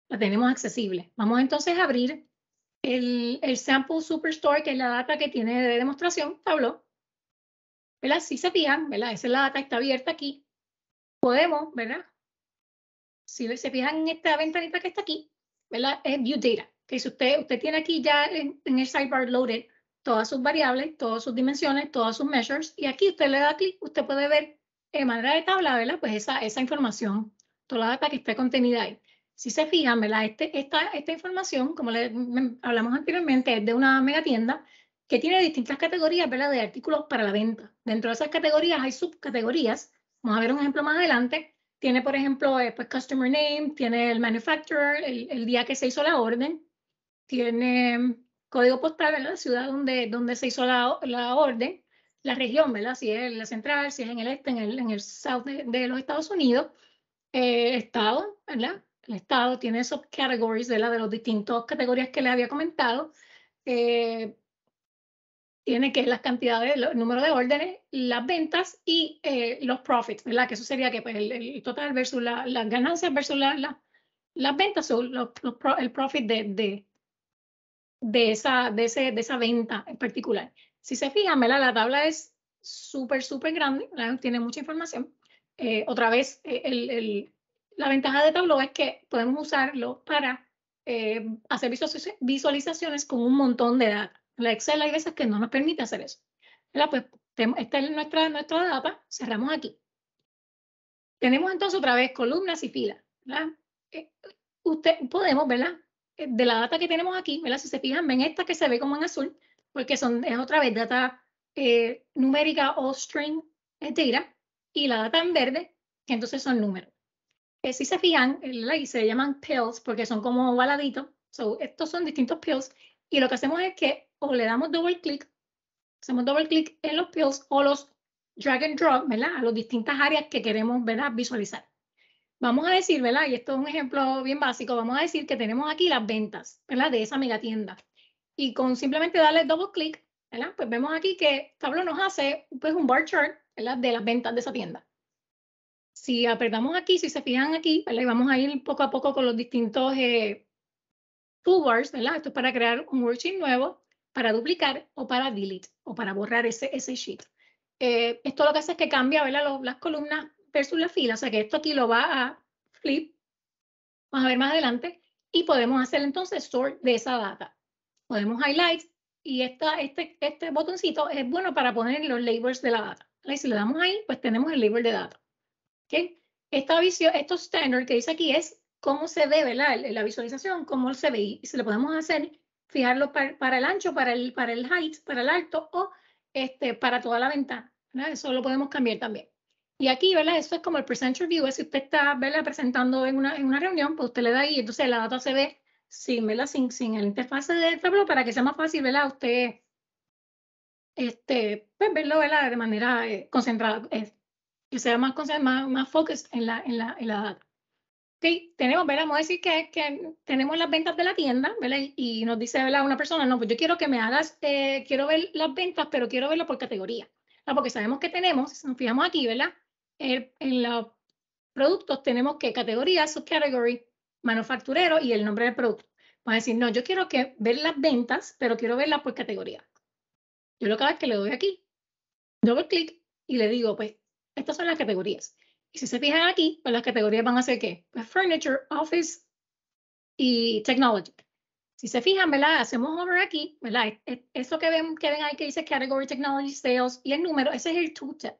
la tenemos accesible. Vamos entonces a abrir el, Sample Superstore, que es la data que tiene de demostración Tableau. ¿Verdad? Si se fijan, ¿verdad? Esa es la data, está abierta aquí. Podemos, ¿verdad? Si se fijan en esta ventanita que está aquí, ¿verdad? Es View Data. Que si usted, usted tiene aquí ya en, en el sidebar loaded todas sus variables, todas sus dimensiones, todas sus measures, y aquí usted le da clic, usted puede ver de eh, manera de tabla, ¿verdad? Pues esa, esa información, toda la data que esté contenida ahí. Si se fijan, ¿verdad? Este, esta, esta información, como le hablamos anteriormente, es de una mega tienda que tiene distintas categorías, ¿verdad? De artículos para la venta. Dentro de esas categorías hay subcategorías. Vamos a ver un ejemplo más adelante. Tiene, por ejemplo, eh, pues, customer name, tiene el manufacturer, el, el día que se hizo la orden, tiene código postal, ¿verdad? La ciudad donde, donde se hizo la, la orden, la región, ¿verdad? Si es en la central, si es en el este, en el, en el south de, los Estados Unidos, eh, estado, ¿verdad? El estado tiene subcategories, ¿verdad? De las distintas categorías que les había comentado. Eh, tiene que las cantidades, el número de órdenes, las ventas y eh, los profits, ¿verdad? Que eso sería que pues, el, total versus las ganancias versus la, las ventas, o el profit de, de esa, de, ese, de esa venta en particular. Si se fijan, la tabla es súper, súper grande, tiene mucha información. Eh, otra vez, eh, el, la ventaja de Tableau es que podemos usarlo para eh, hacer visualizaciones con un montón de datos La Excel hay veces que no nos permite hacer eso. la Pues esta es nuestra, nuestra data, cerramos aquí. Tenemos entonces otra vez columnas y filas. usted, podemos ¿verdad? Eh, de la data que tenemos aquí, ¿verdad? si se fijan, ven esta que se ve como en azul, porque son, es otra vez data eh, numérica o string eh, data, y la data en verde, que entonces son números. si se fijan, se llaman pills porque son como ovaladitos, so, estos son distintos pills, y lo que hacemos es que o le damos doble clic, hacemos doble clic en los pills o los drag and drop, ¿verdad? A las distintas áreas que queremos, ¿verdad? Visualizar. Vamos a decir, ¿verdad? Y esto es un ejemplo bien básico. Vamos a decir que tenemos aquí las ventas, ¿verdad? De esa mega tienda. Y con simplemente darle doble clic, Pues vemos aquí que Tableau nos hace pues, un bar chart, ¿verdad? De las ventas de esa tienda. Si apretamos aquí, si se fijan aquí, vamos a ir poco a poco con los distintos eh, toolbars, Esto es para crear un worksheet nuevo, para duplicar o para delete, o para borrar ese, sheet. Eh, esto lo que hace es que cambia las columnas versus la fila, o sea que esto aquí lo va a flip, vamos a ver más adelante, y podemos hacer entonces sort de esa data. Podemos highlight y esta, este, este botoncito es bueno para poner los labels de la data. Si le damos ahí, pues tenemos el label de data. ¿okay? Esta visión, estos standard que dice aquí es cómo se ve La, visualización, cómo se ve, y si lo podemos hacer, fijarlo para, el ancho, para el, para el height, para el alto o este, para toda la ventana. Eso lo podemos cambiar también. Y aquí, ¿verdad? Eso es como el presenter view. ¿eh? si usted está, ¿verdad? Presentando en una, en una reunión, pues usted le da ahí, entonces la data se ve sin, ¿verdad? Sin, sin el interfase de Tableau para que sea más fácil, ¿verdad? Usted, este, pues verlo, ¿verdad? De manera eh, concentrada, es eh, que sea más, más, más focused en la, en la, en la data. ok tenemos, ¿verdad? Vamos a decir que, que, tenemos las ventas de la tienda, ¿verdad? Y nos dice, ¿verdad? Una persona, no, pues yo quiero que me hagas, quiero ver las ventas, pero quiero verlo por categoría. ¿verdad? Ah, porque sabemos que tenemos, si nos fijamos aquí, ¿verdad? en los productos tenemos que categoría, subcategory, manufacturero y el nombre del producto. Van a decir, no, yo quiero que ver las ventas, pero quiero verlas por categoría. Yo lo que hago es que le doy aquí, doble clic y le digo, pues, estas son las categorías. Y si se fijan aquí, pues las categorías van a ser qué? Pues furniture, office y technology. Si se fijan, ¿verdad? Hacemos over aquí, ¿verdad? Eso que ven, que ven ahí que dice category, technology, sales y el número, ese es el tooltip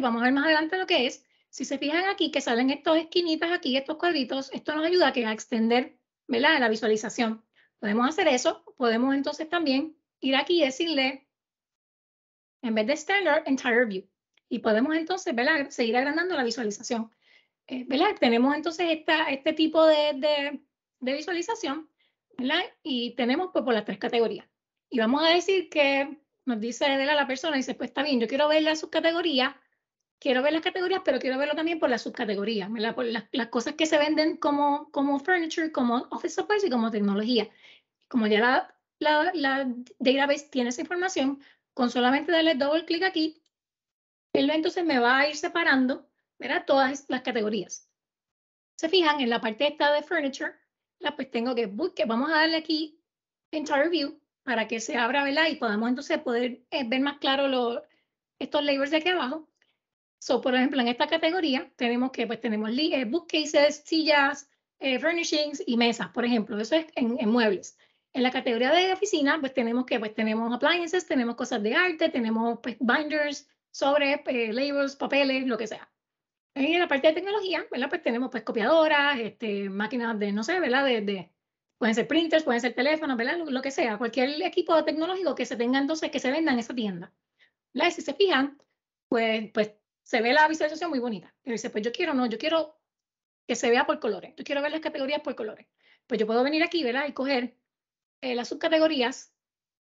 vamos a ver más adelante lo que es. Si se fijan aquí, que salen estas esquinitas aquí, estos cuadritos, esto nos ayuda a extender la visualización. Podemos hacer eso, podemos entonces también ir aquí y decirle, en vez de Standard, Entire View. Y podemos entonces seguir agrandando la visualización. Eh, tenemos entonces este tipo de, visualización y tenemos pues, por las tres categorías. Y vamos a decir que nos dice a la persona, dice, pues está bien, yo quiero ver la subcategoría, quiero ver las categorías, pero quiero verlo también por las subcategorías, por las, cosas que se venden como, como furniture, como office supplies y como tecnología. Como ya la, la, la database tiene esa información, con solamente darle doble clic aquí, él entonces me va a ir separando ¿verdad? todas las categorías. Se fijan en la parte esta de furniture, la, pues tengo que, buscar, vamos a darle aquí entire view para que se abra, ¿verdad? Y podamos entonces poder eh, ver más claro los, estos labels de aquí abajo. Son, por ejemplo, en esta categoría tenemos que, pues tenemos eh, bookcases, sillas, eh, furnishings y mesas, por ejemplo. Eso es en, muebles. En la categoría de oficina, pues tenemos que, pues tenemos appliances, tenemos cosas de arte, tenemos pues, binders, sobres, labels, papeles, lo que sea. En la parte de tecnología, Pues tenemos pues copiadoras, este, máquinas de, no sé, ¿verdad? de Pueden ser printers, pueden ser teléfonos, Lo, que sea, cualquier equipo tecnológico que se tenga entonces, que se venda en esa tienda. la si se fijan, pues, pues se ve la visualización muy bonita. y dice, pues yo quiero, no, yo quiero que se vea por colores. Yo quiero ver las categorías por colores. Pues yo puedo venir aquí, ¿verdad? Y coger eh, las subcategorías.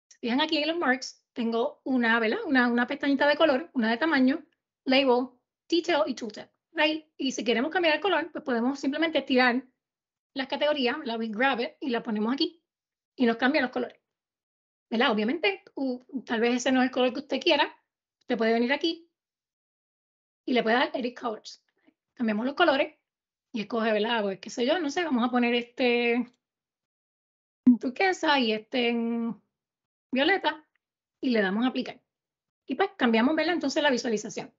Se fijan aquí en los marks, tengo una, ¿verdad? Una, una pestañita de color, una de tamaño, label, detail y tooltip. Right? Y si queremos cambiar el color, pues podemos simplemente tirar las categorías, la we grab y la ponemos aquí y nos cambian los colores. ¿Verdad? Obviamente, tal vez ese no es el color que usted quiera. Usted puede venir aquí y le puede dar edit colors. Cambiamos los colores y escoge, ¿verdad? Pues qué sé yo, no sé, vamos a poner este en turquesa y este en violeta y le damos a aplicar. Y pues cambiamos, ¿verdad? Entonces la visualización,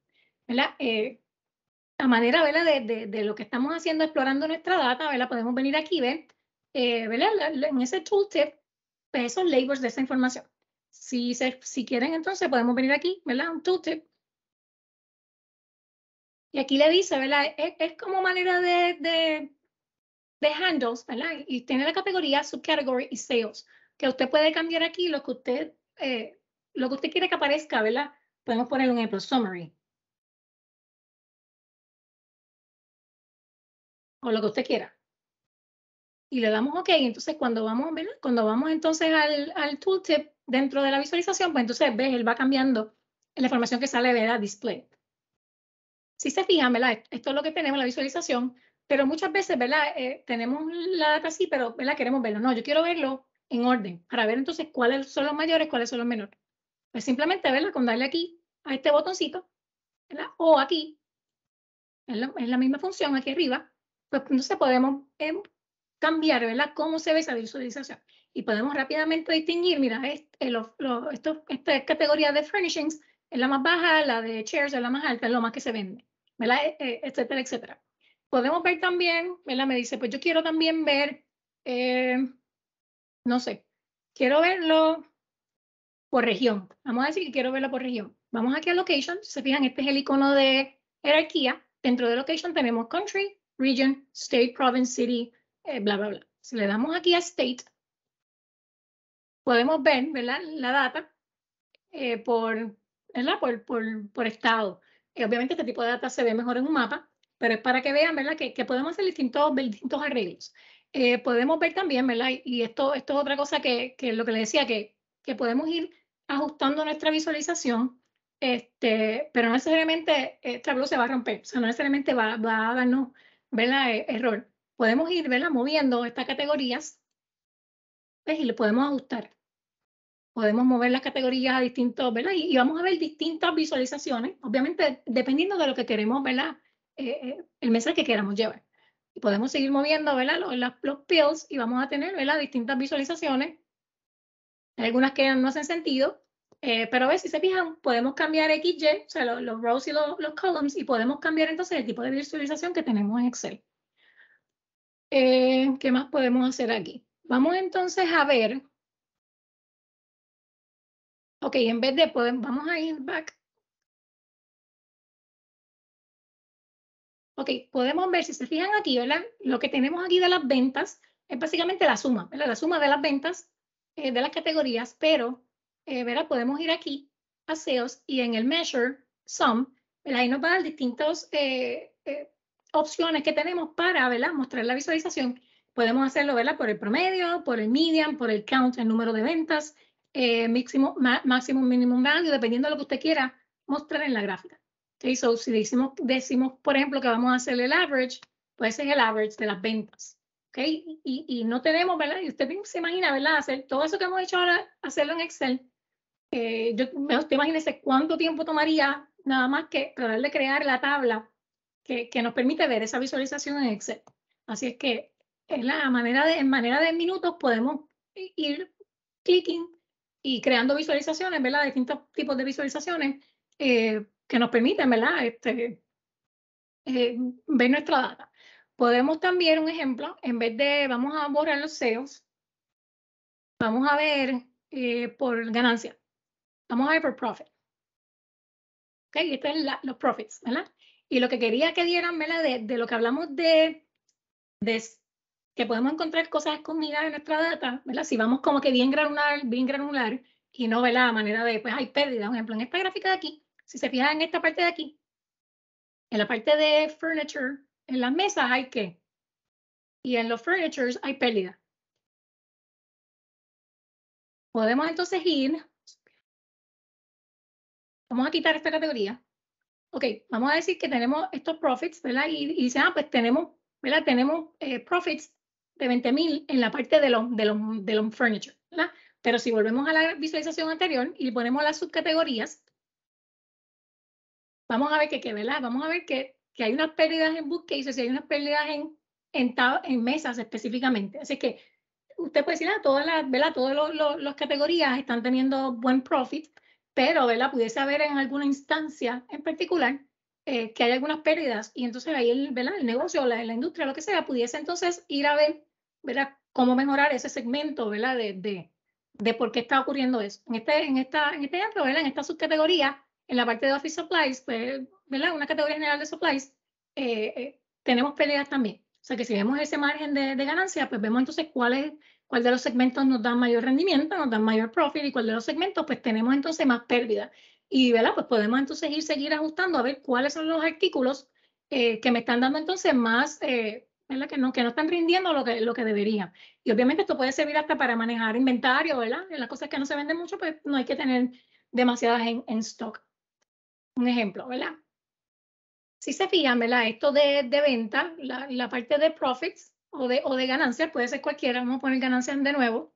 ¿verdad? Eh, a manera De, lo que estamos haciendo explorando nuestra data, ¿verdad? podemos venir aquí y eh, en ese tooltip pues, esos labels de esa información. Si, si quieren, entonces podemos venir aquí, ¿verdad? Un tooltip. Y aquí le dice, ¿verdad? Es, como manera de, de, handles, ¿verdad? Y tiene la categoría, subcategory y sales, que usted puede cambiar aquí lo que usted, eh, lo que usted quiere que aparezca, ¿verdad? Podemos poner un ejemplo, summary. o lo que usted quiera. Y le damos OK. Entonces, cuando vamos, ¿verdad? cuando vamos entonces al, al tooltip dentro de la visualización, pues entonces ves, él va cambiando la información que sale de la display. Si se fijan, ¿verdad? Esto es lo que tenemos, la visualización, pero muchas veces, ¿verdad? Eh, tenemos la data así, pero ¿verdad? queremos verlo. No, yo quiero verlo en orden para ver entonces cuáles son los mayores, cuáles son los menores. Pues simplemente, ¿verdad? Con darle aquí a este botoncito, ¿verdad? O aquí, es la misma función aquí arriba, pues, pues entonces podemos eh, cambiar, ¿verdad? Cómo se ve esa visualización. Y podemos rápidamente distinguir, mira, eh, esta categoría de furnishings es la más baja, la de chairs es la más alta, es lo más que se vende, ¿verdad? E, e, etcétera, etcétera. Podemos ver también, ¿verdad? Me dice, pues yo quiero también ver, eh, no sé, quiero verlo por región. Vamos a decir que quiero verlo por región. Vamos aquí a location, se fijan, este es el icono de jerarquía. Dentro de location tenemos country, region, state, province, city, eh, bla, bla, bla. Si le damos aquí a state, podemos ver ¿verdad? la data eh, por, ¿verdad? Por, por, estado. Eh, obviamente este tipo de data se ve mejor en un mapa, pero es para que vean ¿verdad? Que, podemos hacer distintos, distintos arreglos. podemos ver también, ¿verdad? Y esto, esto es otra cosa que, que lo que le decía, que, que, podemos ir ajustando nuestra visualización, este, pero no necesariamente esta blue se va a romper, o sea, no necesariamente va, va a darnos ¿verdad? E-, error. Podemos ir, ¿verdad? Moviendo estas categorías ¿ves? Pues, y le podemos ajustar. Podemos mover las categorías a distintos, ¿verdad? Y, vamos a ver distintas visualizaciones, obviamente dependiendo de lo que queremos, ¿verdad? Eh, eh, el mensaje que queramos llevar. Y podemos seguir moviendo, ¿verdad? Los, los, pills y vamos a tener, ¿verdad? Distintas visualizaciones. algunas que no hacen sentido, eh, pero a ver si se fijan, podemos cambiar xy o sea, los, rows y los, columns, y podemos cambiar entonces el tipo de visualización que tenemos en Excel. Eh, ¿Qué más podemos hacer aquí? Vamos entonces a ver. Ok, en vez de, podemos vamos a ir back. Ok, podemos ver, si se fijan aquí, ¿verdad? Lo que tenemos aquí de las ventas es básicamente la suma, ¿verdad? La suma de las ventas eh, de las categorías, pero eh, Podemos ir aquí a Sales y en el Measure Sum, Ahí nos va a dar distintas eh, eh, opciones que tenemos para, Mostrar la visualización. Podemos hacerlo, ¿verdad? Por el promedio, por el median, por el count, el número de ventas, máximo, máximo, mínimo, value, dependiendo de lo que usted quiera mostrar en la gráfica. Okay, so, si decimos, decimos, por ejemplo, que vamos a hacer el average, pues ese es el average de las ventas. Okay? Y, no tenemos, ¿verdad? Y usted se imagina, ¿verdad? Hacer todo eso que hemos hecho ahora, hacerlo en Excel, eh, imagínese cuánto tiempo tomaría nada más que tratar de crear la tabla que, que, nos permite ver esa visualización en Excel. Así es que en, la manera de, manera de minutos podemos ir clicking y creando visualizaciones, ¿verdad? Distintos tipos de visualizaciones eh, que nos permiten, ¿verdad? Este, eh, ver nuestra data. Podemos también, un ejemplo, en vez de, vamos a borrar los SEOs, vamos a ver eh, por ganancias. Vamos a ver por profit. Ok, estos son los profits, ¿verdad? Y lo que quería que dieran, ¿verdad? De, de lo que hablamos de, que podemos encontrar cosas escondidas en nuestra data, ¿verdad? Si vamos como que bien granular, bien granular, y no, ve la manera de, pues hay pérdida. Por ejemplo, en esta gráfica de aquí, si se fijan en esta parte de aquí, en la parte de furniture, en las mesas hay que, y en los furnitures hay pérdida. Podemos entonces ir vamos a quitar esta categoría. Ok, vamos a decir que tenemos estos profits, ¿verdad? Y, dice, ah, pues tenemos, ¿verdad? Tenemos eh, profits de 20.000 en la parte de los de de furniture, ¿verdad? Pero si volvemos a la visualización anterior y ponemos las subcategorías, vamos a ver que, que ¿verdad? Vamos a ver que, hay unas pérdidas en bookcases y hay unas pérdidas en, en, en mesas específicamente. Así que usted puede decir, ah, todas las, ¿verdad? Todas los las categorías están teniendo buen profit, pero pudiese haber en alguna instancia en particular eh, que hay algunas pérdidas y entonces ahí el, el negocio, la, la, industria, lo que sea, pudiese entonces ir a ver cómo mejorar ese segmento ¿verdad? De, de, de, por qué está ocurriendo eso. En este, en esta, en este ejemplo, ¿verdad? en esta subcategoría, en la parte de Office Supplies, pues, una categoría general de supplies, eh, eh, tenemos pérdidas también. O sea que si vemos ese margen de, de ganancia, pues vemos entonces cuál es cuál de los segmentos nos da mayor rendimiento, nos da mayor profit y cuál de los segmentos pues tenemos entonces más pérdida. Y ¿verdad? pues podemos entonces ir seguir ajustando a ver cuáles son los artículos eh, que me están dando entonces más, eh, ¿verdad? Que no, que no están rindiendo lo que, lo que deberían. Y obviamente esto puede servir hasta para manejar inventario, ¿verdad? En las cosas que no se venden mucho, pues no hay que tener demasiadas en, en stock. Un ejemplo, ¿verdad? Si se fijan, ¿verdad? Esto de, de venta, la, la parte de profits, o de, o de ganancias, puede ser cualquiera, vamos a poner ganancias de nuevo.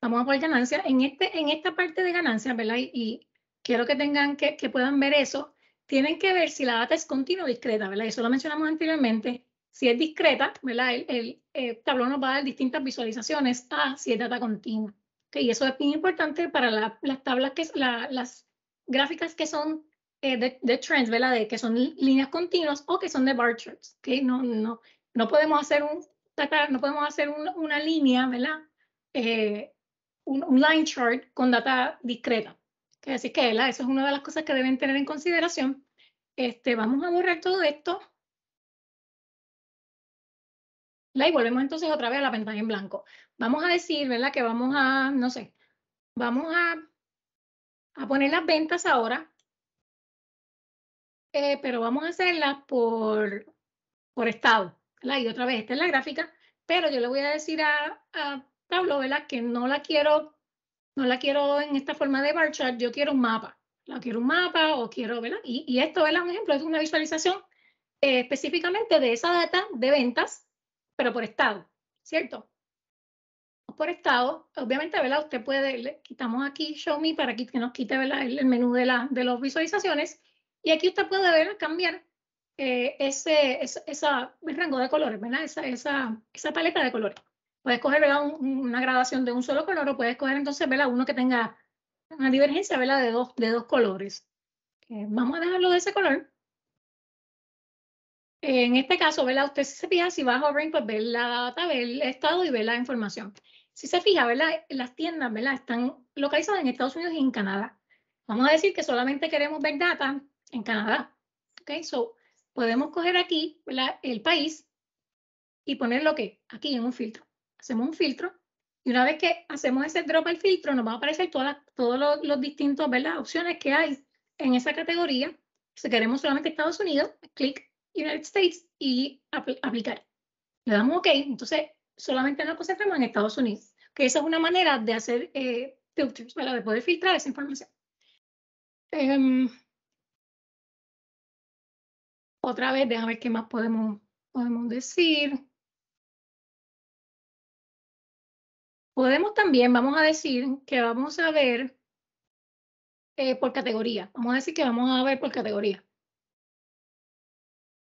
Vamos a poner ganancias. En, este, en esta parte de ganancias, ¿verdad? Y, quiero que tengan, que, que puedan ver eso. Tienen que ver si la data es continua o discreta, ¿verdad? Eso lo mencionamos anteriormente. Si es discreta, ¿verdad? El, el, tablón nos va a dar distintas visualizaciones a si es data continua. Y eso es bien importante para las tablas, que las gráficas que son eh, de, de, trends, ¿verdad? De que son líneas continuas o que son de bar charts, No, no, no podemos hacer un, no podemos hacer una línea, ¿verdad? Eh, un, line chart con data discreta. Que Así que, ¿verdad? Eso es una de las cosas que deben tener en consideración. Este, vamos a borrar todo esto. Y volvemos entonces otra vez a la pantalla en blanco. Vamos a decir, ¿verdad? Que vamos a, no sé, vamos a, a poner las ventas ahora eh, pero vamos a hacerla por, por estado. Y otra vez, esta es la gráfica, pero yo le voy a decir a, a Pablo que no la quiero, no la quiero en esta forma de bar chart, yo quiero un mapa. La quiero un mapa o quiero, ¿verdad? Y, y esto, es Un ejemplo, es una visualización eh, específicamente de esa data de ventas, pero por estado, ¿cierto? Por estado, obviamente, Usted puede, le quitamos aquí Show Me para que nos quite, ¿verdad? El, menú de, la, de las visualizaciones y aquí usted puede ver cambiar eh, ese, esa, rango de colores, ¿verdad? Esa, esa, paleta de colores. Puedes coger una gradación de un solo color o puedes coger entonces uno que tenga una divergencia ¿verdad? De, dos, de dos colores. Eh, vamos a dejarlo de ese color. En este caso, ¿verdad? Usted si se fija, si va a Hovering, pues ve la data, ve el estado y ve la información. Si se fija, ¿verdad? Las tiendas, ¿verdad? Están localizadas en Estados Unidos y en Canadá. Vamos a decir que solamente queremos ver data en Canadá. Ok, so podemos coger aquí el país y ponerlo que aquí en un filtro. Hacemos un filtro y una vez que hacemos ese drop al filtro, nos va a aparecer todas todos los, distintos ¿verdad? opciones que hay en esa categoría. Si queremos solamente Estados Unidos, clic United States y aplicar. Le damos OK, entonces solamente nos concentramos en Estados Unidos. Que esa es una manera de hacer eh, filters, de poder filtrar esa información. Em, otra vez, déjame ver qué más podemos, podemos decir. Podemos también, vamos a decir que vamos a ver eh, por categoría. Vamos a decir que vamos a ver por categoría.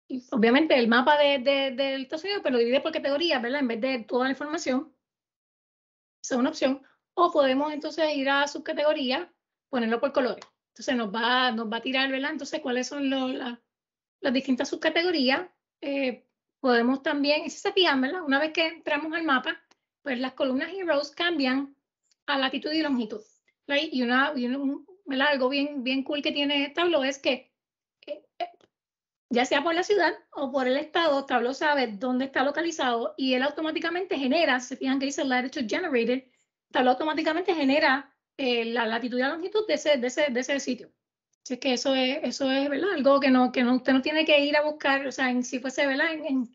Y obviamente el mapa de, del Estados Unidos, pero divide por categoría, ¿verdad? En vez de toda la información. Esa es una opción. O podemos entonces ir a subcategoría, ponerlo por colores. Entonces nos va, nos va a tirar, ¿verdad? Entonces, ¿cuáles son los, las distintas subcategorías. Eh, podemos también, y si se fijan, Una vez que entramos al mapa, pues las columnas y rows cambian a latitud y longitud. Y, una, un, algo bien, bien cool que tiene este Tableau es que eh, eh, ya sea por la ciudad o por el estado, Tableau sabe dónde está localizado y él automáticamente genera, se fijan que dice latitude generated, Tableau automáticamente genera la latitud y la longitud de ese, de ese, de ese sitio. Así que eso es, eso es ¿verdad? algo que, no, que usted no tiene que ir a buscar, o sea, en, si fuese ¿verdad? En,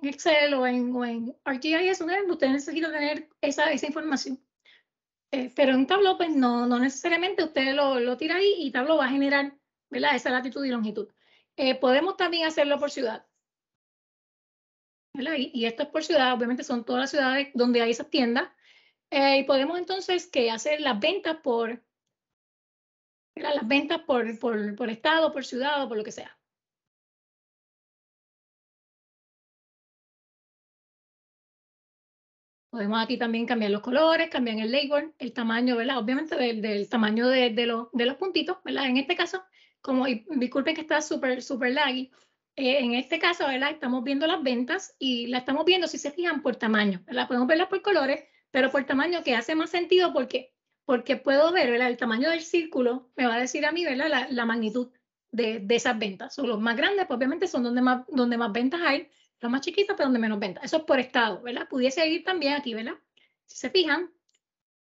Excel o en, o ArcGIS, usted necesita tener esa, esa información. Eh, pero en Tableau, pues no, no necesariamente usted lo, tira ahí y Tableau va a generar esa latitud y longitud. Eh, podemos también hacerlo por ciudad. Y, esto es por ciudad, obviamente son todas las ciudades donde hay esas tiendas. Eh, y podemos entonces que hacer las ventas por las ventas por, por, por estado, por ciudad o por lo que sea. Podemos aquí también cambiar los colores, cambiar el label, el tamaño, ¿verdad? Obviamente del, del tamaño de, de, de, los puntitos, ¿verdad? En este caso, como, disculpen que está súper, súper laggy, eh, en este caso, ¿verdad? Estamos viendo las ventas y las estamos viendo, si se fijan, por tamaño, ¿verdad? Podemos verlas por colores, pero por tamaño que hace más sentido porque porque puedo ver el tamaño del círculo, me va a decir a mí ¿verdad? La, magnitud de, de, esas ventas. Son los más grandes, pues obviamente son donde más, donde más ventas hay, los más chiquitos, pero pues, donde menos ventas. Eso es por estado, ¿verdad? Pudiese ir también aquí, ¿verdad? Si se fijan,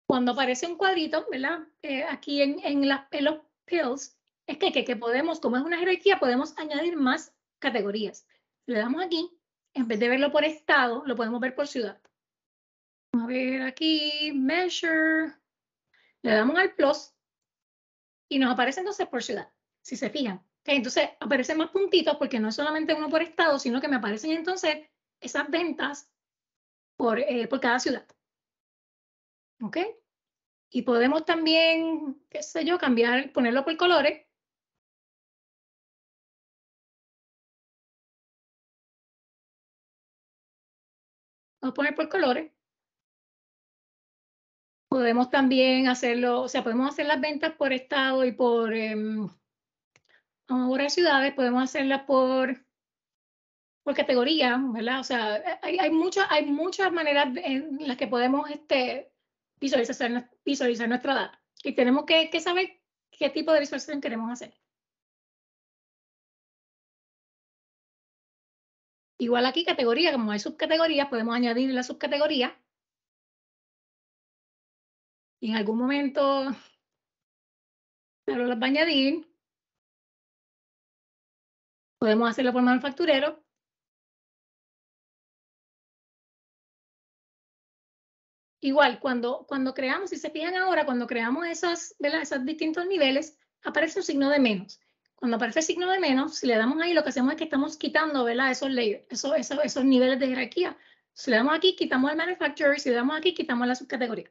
cuando aparece un cuadrito, ¿verdad? Eh, aquí en, en, los pills, es que, que, que podemos, como es una jerarquía, podemos añadir más categorías. Le damos aquí, en vez de verlo por estado, lo podemos ver por ciudad. Vamos a ver aquí, measure, le damos al plus y nos aparece entonces por ciudad, si se fijan. Entonces aparecen más puntitos porque no es solamente uno por estado, sino que me aparecen entonces esas ventas por, eh, por cada ciudad. ¿Ok? Y podemos también, qué sé yo, cambiar, ponerlo por colores. Vamos a poner por colores. Podemos también hacerlo, o sea, podemos hacer las ventas por estado y por eh, em, ahora ciudades, podemos hacerlas por, por categoría, ¿verdad? O sea, hay, hay, muchas, hay muchas maneras en las que podemos este, visualizar, visualizar nuestra data. Y tenemos que, que saber qué tipo de visualización queremos hacer. Igual aquí categoría, como hay subcategorías, podemos añadir la subcategoría y en algún momento pero las va a añadir. Podemos hacerlo por manufacturero. Igual, cuando, cuando creamos, si se fijan ahora, cuando creamos esas, esos distintos niveles, aparece un signo de menos. Cuando aparece el signo de menos, si le damos ahí, lo que hacemos es que estamos quitando Esos, esos niveles de jerarquía. Si le damos aquí, quitamos el manufacturer. Si le damos aquí, quitamos la subcategoría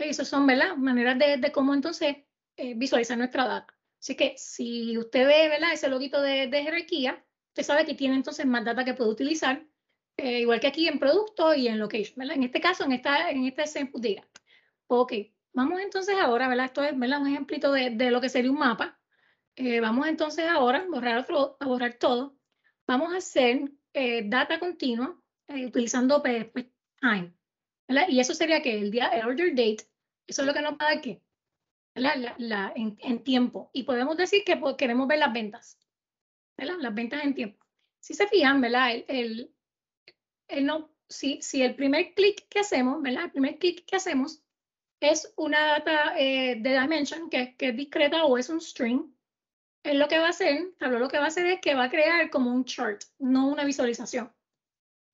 que eso son, ¿verdad? Maneras de, cómo entonces eh, visualizar nuestra data. Así que si usted ve, ¿verdad? Ese loguito de, jerarquía, usted sabe que tiene entonces más data que puede utilizar, eh, igual que aquí en producto y en location, ¿verdad? En este caso, en esta, en este Ok, vamos entonces ahora, ¿verdad? Esto es, Un ejemplito de, lo que sería un mapa. Eh, vamos entonces ahora a borrar, otro, a borrar todo. Vamos a hacer data continua utilizando pues, pues time. Y eso sería que el, día, el order date eso es lo que nos va a en, tiempo. Y podemos decir que queremos ver las ventas. Las ventas en tiempo. Si se fijan, si, el primer clic que hacemos, ¿verdad? El primer clic que hacemos es una data eh, de dimension que, es discreta o es un string, es lo que va a hacer, lo que va a hacer es que va a crear como un chart, no una visualización.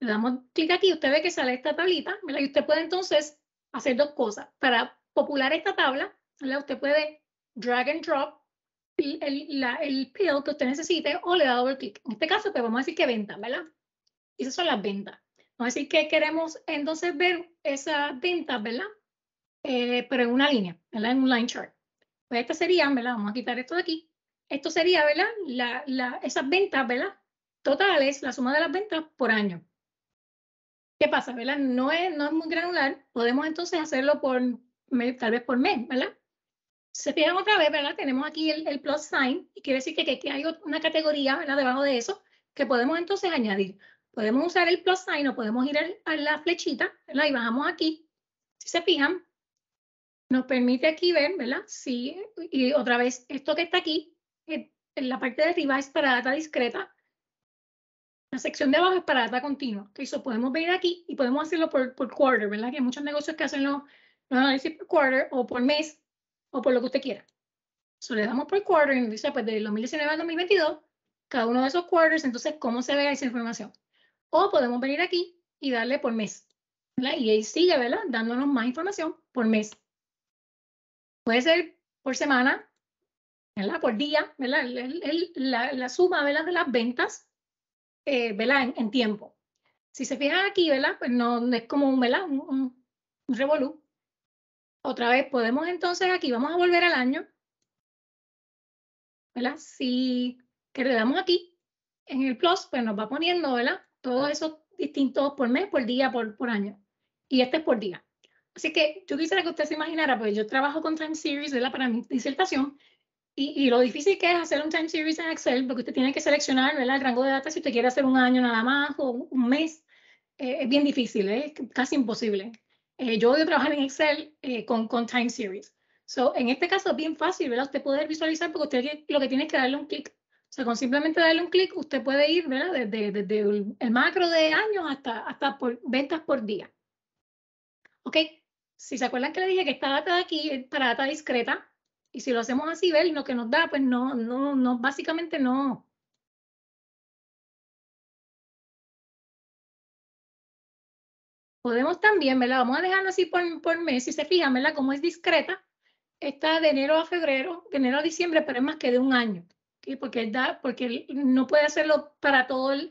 Le damos clic aquí, usted ve que sale esta tablita, Y usted puede entonces hacer dos cosas. Para popular esta tabla, ¿verdad? usted puede drag and drop el, el, que usted necesite o le da doble clic. En este caso, pues vamos a decir que venta, ¿verdad? Y esas son las ventas. Vamos a decir que queremos entonces ver esas ventas, ¿verdad? Eh, pero en una línea, ¿verdad? En un line chart. Pues estas serían, ¿verdad? Vamos a quitar esto de aquí. Esto sería, ¿verdad? La, esas ventas, ¿verdad? Totales, la suma de las ventas por año. ¿Qué pasa, verdad? No es, no es muy granular. Podemos entonces hacerlo por tal vez por mes, ¿verdad? Se fijan otra vez, ¿verdad? Tenemos aquí el, plus sign y quiere decir que, que, hay una categoría, ¿verdad? Debajo de eso que podemos entonces añadir. Podemos usar el plus sign o podemos ir a la flechita, ¿verdad? Y bajamos aquí. Si se fijan, nos permite aquí ver, ¿verdad? Sí, y otra vez, esto que está aquí, eh, en la parte de arriba es para data discreta, la sección de abajo es para data continua. Eso podemos venir aquí y podemos hacerlo por, por quarter, ¿verdad? Que hay muchos negocios que hacen los, nos van por quarter o por mes o por lo que usted quiera. So, le damos por quarter y nos dice, pues del 2019 al 2022, cada uno de esos quarters, entonces, ¿cómo se ve esa información? O podemos venir aquí y darle por mes. Y ahí sigue, ¿verdad? Dándonos más información por mes. Puede ser por semana, ¿verdad? Por día, ¿verdad? la, la, suma, ¿verdad? De las ventas, eh, ¿verdad? En, tiempo. Si se fijan aquí, ¿verdad? Pues no, es como un, ¿verdad? un revolú. Otra vez, podemos entonces aquí, vamos a volver al año. ¿Verdad? Si que le damos aquí en el plus, pues nos va poniendo, ¿verdad? Todos esos distintos por mes, por día, por, por año. Y este es por día. Así que yo quisiera que usted se imaginara, pues yo trabajo con Time Series, la Para mi disertación. Y, lo difícil que es hacer un time series en Excel, porque usted tiene que seleccionar el rango de datos. si usted quiere hacer un año nada más o un mes. Eh, es bien difícil, ¿eh? es casi imposible. Eh, yo voy a trabajar en Excel eh, con, Time Series. So, en este caso es bien fácil, ¿verdad? Usted puede visualizar porque usted lo que tiene es que darle un clic. O sea, con simplemente darle un clic, usted puede ir, ¿verdad? Desde, el macro de años hasta, hasta por ventas por día. ¿Ok? Si se acuerdan que le dije que esta data de aquí es para data discreta, y si lo hacemos así, ver lo que nos da, pues no, no, no, básicamente no, podemos también, ¿verdad? Vamos a dejarlo así por, por mes, si se fijan, ¿verdad? Como es discreta, está de enero a febrero, de enero a diciembre, pero es más que de un año, porque, da, porque no puede hacerlo para todo el,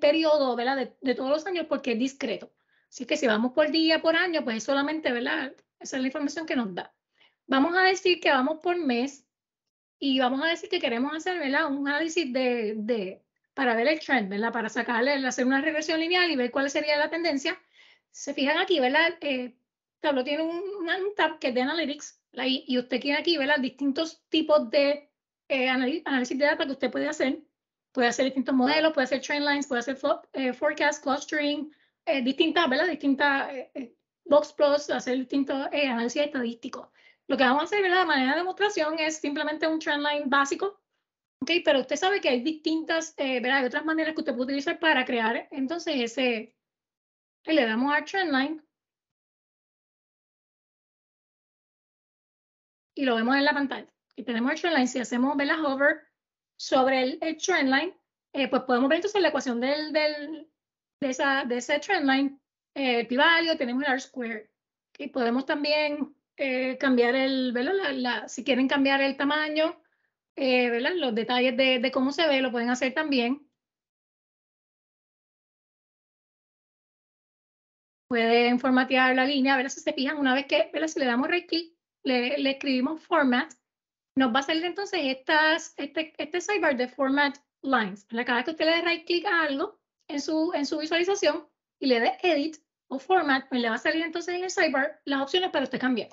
periodo, ¿verdad? De, todos los años porque es discreto. Así que si vamos por día, por año, pues es solamente, ¿verdad? Esa es la información que nos da. Vamos a decir que vamos por mes y vamos a decir que queremos hacer, ¿verdad? Un análisis de para ver el trend, ¿verdad? Para sacarle, hacer una regresión lineal y ver cuál sería la tendencia. Se fijan aquí, ¿verdad? Eh, tiene un, tab que es de Analytics y usted tiene aquí, ¿verdad? Distintos tipos de eh, análisis de datos que usted puede hacer. Puede hacer distintos modelos, puede hacer trend lines, puede hacer eh, forecast, clustering, eh, distintas, ¿verdad? Distintas box plots, hacer distintos análisis estadísticos. Lo que vamos a hacer, ¿verdad? La manera de demostración es simplemente un trend line básico Okay, pero usted sabe que hay distintas, eh, Hay otras maneras que usted puede utilizar para crear entonces ese, le damos a Trendline. Y lo vemos en la pantalla. Y tenemos el Trendline. Si hacemos velas hover sobre el, trend Trendline, eh, pues podemos ver entonces la ecuación del, del, de, esa, de ese Trendline, eh, el pivalio, tenemos el R square. Y podemos también eh, cambiar el, ¿verdad? si quieren cambiar el tamaño, eh, los detalles de, cómo se ve, lo pueden hacer también. pueden formatear la línea, ver si se fijan, una vez que si le damos right click, le, escribimos format, nos va a salir entonces estas, este, este sidebar de format lines. Cada vez que usted le dé right click a algo en su, en su visualización y le dé edit o format, pues le va a salir entonces en el sidebar las opciones para usted cambiar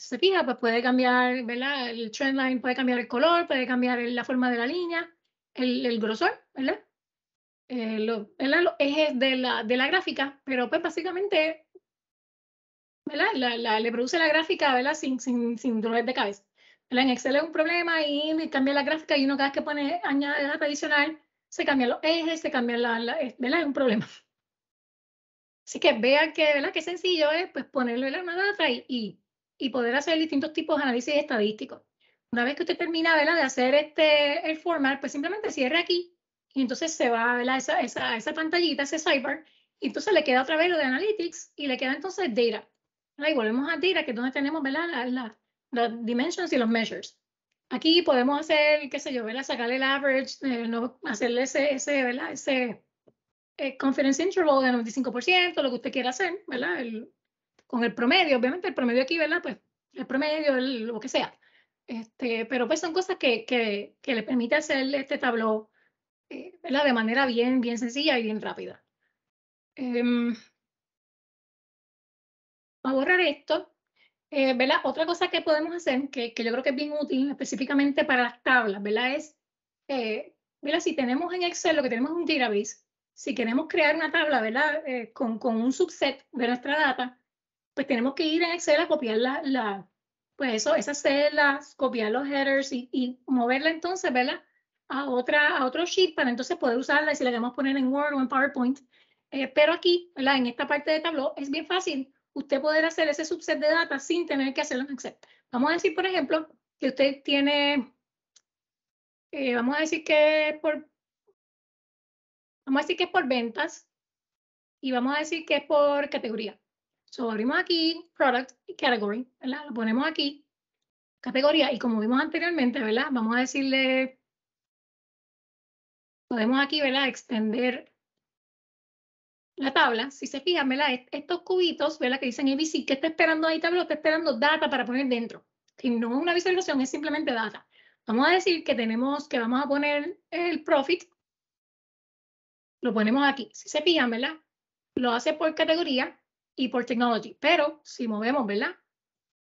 se fija, pues puede cambiar, ¿verdad? El trend line puede cambiar el color, puede cambiar la forma de la línea, el, grosor, eh, ¿verdad? Los ejes de la, de la gráfica, pero pues básicamente, ¿verdad? La, la, le produce la gráfica, ¿verdad? Sin, sin, sin dolor de cabeza. ¿verdad? En Excel es un problema y, cambia la gráfica y uno cada vez que pone, añade adicional se cambian los ejes, se cambia la, vela ¿verdad? Es un problema. Así que vea que, ¿verdad? Qué sencillo es, pues ponerle la una y y poder hacer distintos tipos de análisis estadísticos. Una vez que usted termina de hacer este, el formal, pues simplemente cierre aquí y entonces se va a esa, esa, esa pantallita, ese sidebar, y entonces le queda otra vez lo de Analytics y le queda entonces Data. Y volvemos a Data, que es donde tenemos ¿verdad? las la, dimensions y los measures. Aquí podemos hacer, qué sé yo, sacarle el average, eh, no, hacerle ese, ese, ¿verdad? ese eh, confidence interval de 95%, lo que usted quiera hacer, ¿verdad? con el promedio, obviamente el promedio aquí, ¿verdad? Pues el promedio, lo que sea. Este, pero pues son cosas que, que, le permite hacer este tableau eh, ¿verdad? de manera bien, bien sencilla y bien rápida. Eh, em, a borrar esto. Eh, ¿verdad? Otra cosa que podemos hacer, que, yo creo que es bien útil específicamente para las tablas, ¿verdad? Es, eh, ¿verdad? Si tenemos en Excel lo que tenemos es un database, si queremos crear una tabla, ¿verdad? con, con, un subset de nuestra data, pues tenemos que ir en Excel a copiar la, la pues eso, esas celdas, copiar los headers y, moverla entonces, ¿verdad? A, otra, a otro sheet para entonces poder usarla y si la queremos poner en Word o en PowerPoint. Eh, pero aquí, ¿verdad? En esta parte de Tableau es bien fácil usted poder hacer ese subset de data sin tener que hacerlo en Excel. Vamos a decir, por ejemplo, que usted tiene, eh, vamos a decir que por, vamos a decir que es por ventas y vamos a decir que es por categoría. So abrimos aquí, product y category, ¿verdad? Lo ponemos aquí, categoría, y como vimos anteriormente, ¿verdad? Vamos a decirle, podemos aquí, ¿verdad? Extender la tabla. Si se fijan, ¿verdad? Estos cubitos, ¿verdad? Que dicen ABC, ¿qué está esperando ahí tabla? Está esperando data para poner dentro. Si no es una visualización, es simplemente data. Vamos a decir que tenemos, que vamos a poner el profit. Lo ponemos aquí. Si se fijan, ¿verdad? Lo hace por categoría y por technology. Pero si movemos, ¿verdad?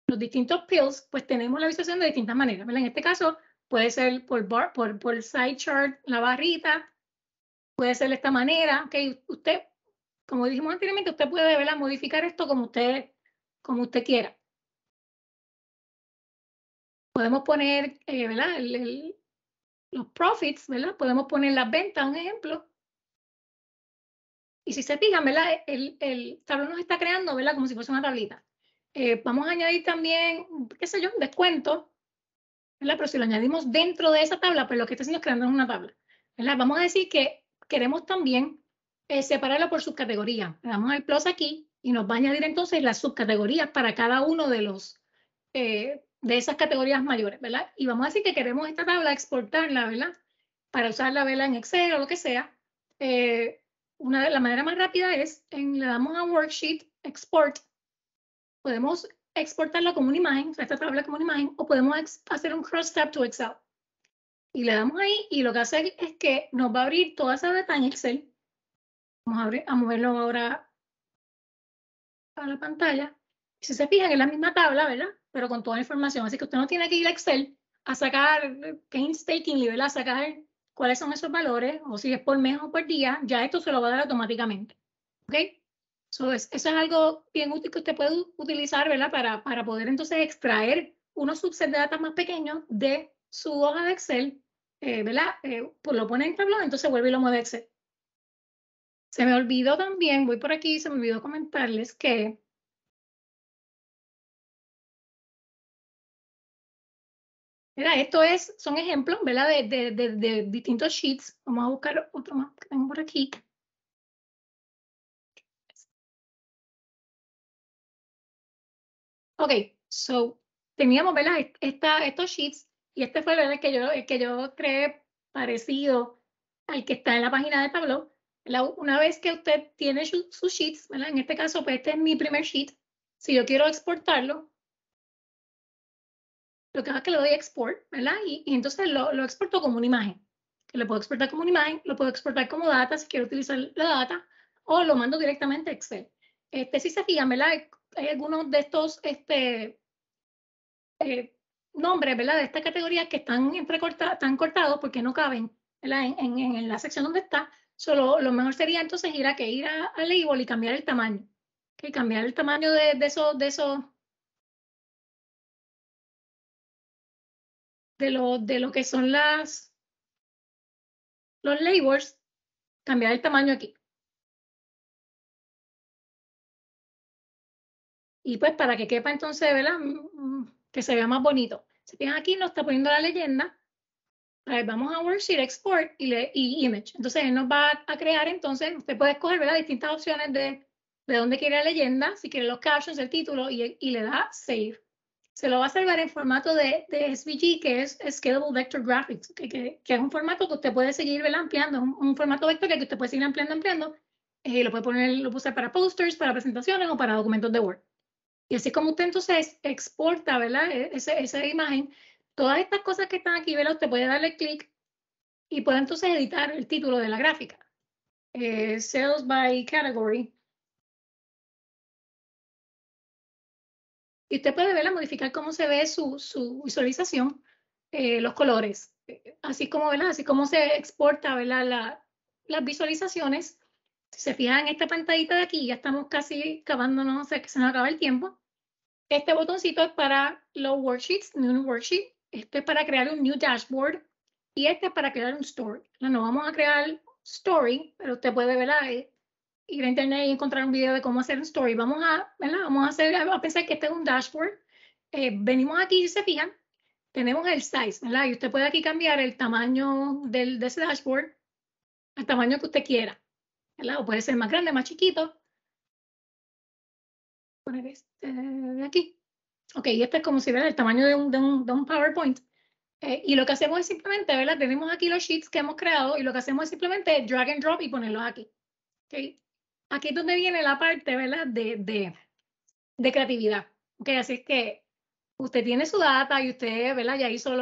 Los distintos pills, pues tenemos la visualización de distintas maneras, ¿verdad? En este caso, puede ser por, bar, por, por side chart, la barrita, puede ser de esta manera, ¿ok? usted, como dijimos anteriormente, usted puede ¿verdad? modificar esto como usted, como usted quiera. Podemos poner, eh, ¿verdad? los profits, ¿verdad? Podemos poner las ventas, un ejemplo. Y si se fijan, ¿verdad? El, el nos está creando, ¿verdad? Como si fuese una tablita. Eh, vamos a añadir también, qué sé yo, un descuento, ¿verdad? Pero si lo añadimos dentro de esa tabla, pues lo que está haciendo es creando una tabla, ¿verdad? Vamos a decir que queremos también eh, separarla por subcategoría. Le damos al plus aquí y nos va a añadir entonces las subcategorías para cada uno de los, eh, de esas categorías mayores, ¿verdad? Y vamos a decir que queremos esta tabla exportarla, ¿verdad? Para usarla, ¿verdad? En Excel o lo que sea una de la manera más rápida es en, le damos a worksheet export. Podemos exportarla como una imagen, esta tabla como una imagen, o podemos hacer un cross tab to Excel. Y le damos ahí y lo que hace es que nos va a abrir toda esa data en Excel. Vamos a, abrir, a moverlo ahora a la pantalla. Si se fijan, es la misma tabla, ¿verdad? Pero con toda la información. Así que usted no tiene que ir a Excel a sacar painstakingly, ¿verdad? A sacar cuáles son esos valores, o si es por mes o por día, ya esto se lo va a dar automáticamente. ¿Ok? eso es algo bien útil que usted puede utilizar, ¿verdad? Para, para poder entonces extraer unos subsets de datos más pequeños de su hoja de Excel, eh, ¿verdad? Eh, pues lo pone en tablón, entonces vuelve y lo mueve a Excel. Se me olvidó también, voy por aquí, se me olvidó comentarles que Mira, esto es, son ejemplos, De, de, de, distintos sheets. Vamos a buscar otro más que tengo por aquí. Ok, so, teníamos, Esta, estos sheets y este fue, El que yo, que yo creé parecido al que está en la página de Tableau. una vez que usted tiene sus su sheets, En este caso, pues, este es mi primer sheet. Si yo quiero exportarlo, lo que hago es que le doy export, ¿verdad? Y, entonces lo, exporto como una imagen. Que lo puedo exportar como una imagen, lo puedo exportar como data si quiero utilizar la data, o lo mando directamente a Excel. Este, si se fijan, ¿verdad? Hay algunos de estos este, eh, nombres, ¿verdad? De esta categoría que están, están cortados porque no caben, En, la sección donde está. Solo lo mejor sería entonces ir a que ir a, y cambiar el tamaño. que Cambiar el tamaño de esos de lo, de lo que son las, los labels, cambiar el tamaño aquí. Y pues para que quepa entonces, ¿verdad? Mm, mm, que se vea más bonito. Si fijan aquí, nos está poniendo la leyenda. A vamos a Worksheet, Export y, le, Image. Entonces él nos va a crear, entonces usted puede escoger, ¿verdad? Distintas opciones de, de dónde quiere la leyenda, si quiere los captions, el título y, y le da Save se lo va a salvar en formato de, SVG, que es Scalable Vector Graphics, que, es un formato que usted puede seguir ampliando, un, formato vector que usted puede seguir ampliando, ampliando, eh, lo puede poner, lo puede usar para posters, para presentaciones o para documentos de Word. Y así como usted entonces exporta, ¿verdad? E, esa imagen, todas estas cosas que están aquí, ¿verdad? Usted puede darle clic y puede entonces editar el título de la gráfica. Eh, sales by category, Y usted puede verla modificar cómo se ve su, visualización, eh, los colores, eh, así como, Así se exporta, La, las visualizaciones. Si se fijan en esta pantallita de aquí, ya estamos casi acabándonos, no sé que se nos acaba el tiempo. Este botoncito es para los worksheets, new worksheet. Este es para crear un new dashboard y este es para crear un story. No, vamos a crear story, pero usted puede ahí ir a internet y encontrar un video de cómo hacer un story. Vamos a, ¿verdad? Vamos a, hacer, a pensar que este es un dashboard. Eh, venimos aquí, y se fijan, tenemos el size, ¿verdad? Y usted puede aquí cambiar el tamaño del, de ese dashboard al tamaño que usted quiera, ¿verdad? O puede ser más grande, más chiquito. Poner este de aquí. Ok, y este es como si fuera el tamaño de un, un, un PowerPoint. Eh, y lo que hacemos es simplemente, ¿verdad? Tenemos aquí los sheets que hemos creado y lo que hacemos es simplemente drag and drop y ponerlos aquí. Okay aquí es donde viene la parte, ¿verdad? De, de, creatividad. Ok, así es que usted tiene su data y usted, ¿verdad? Ya hizo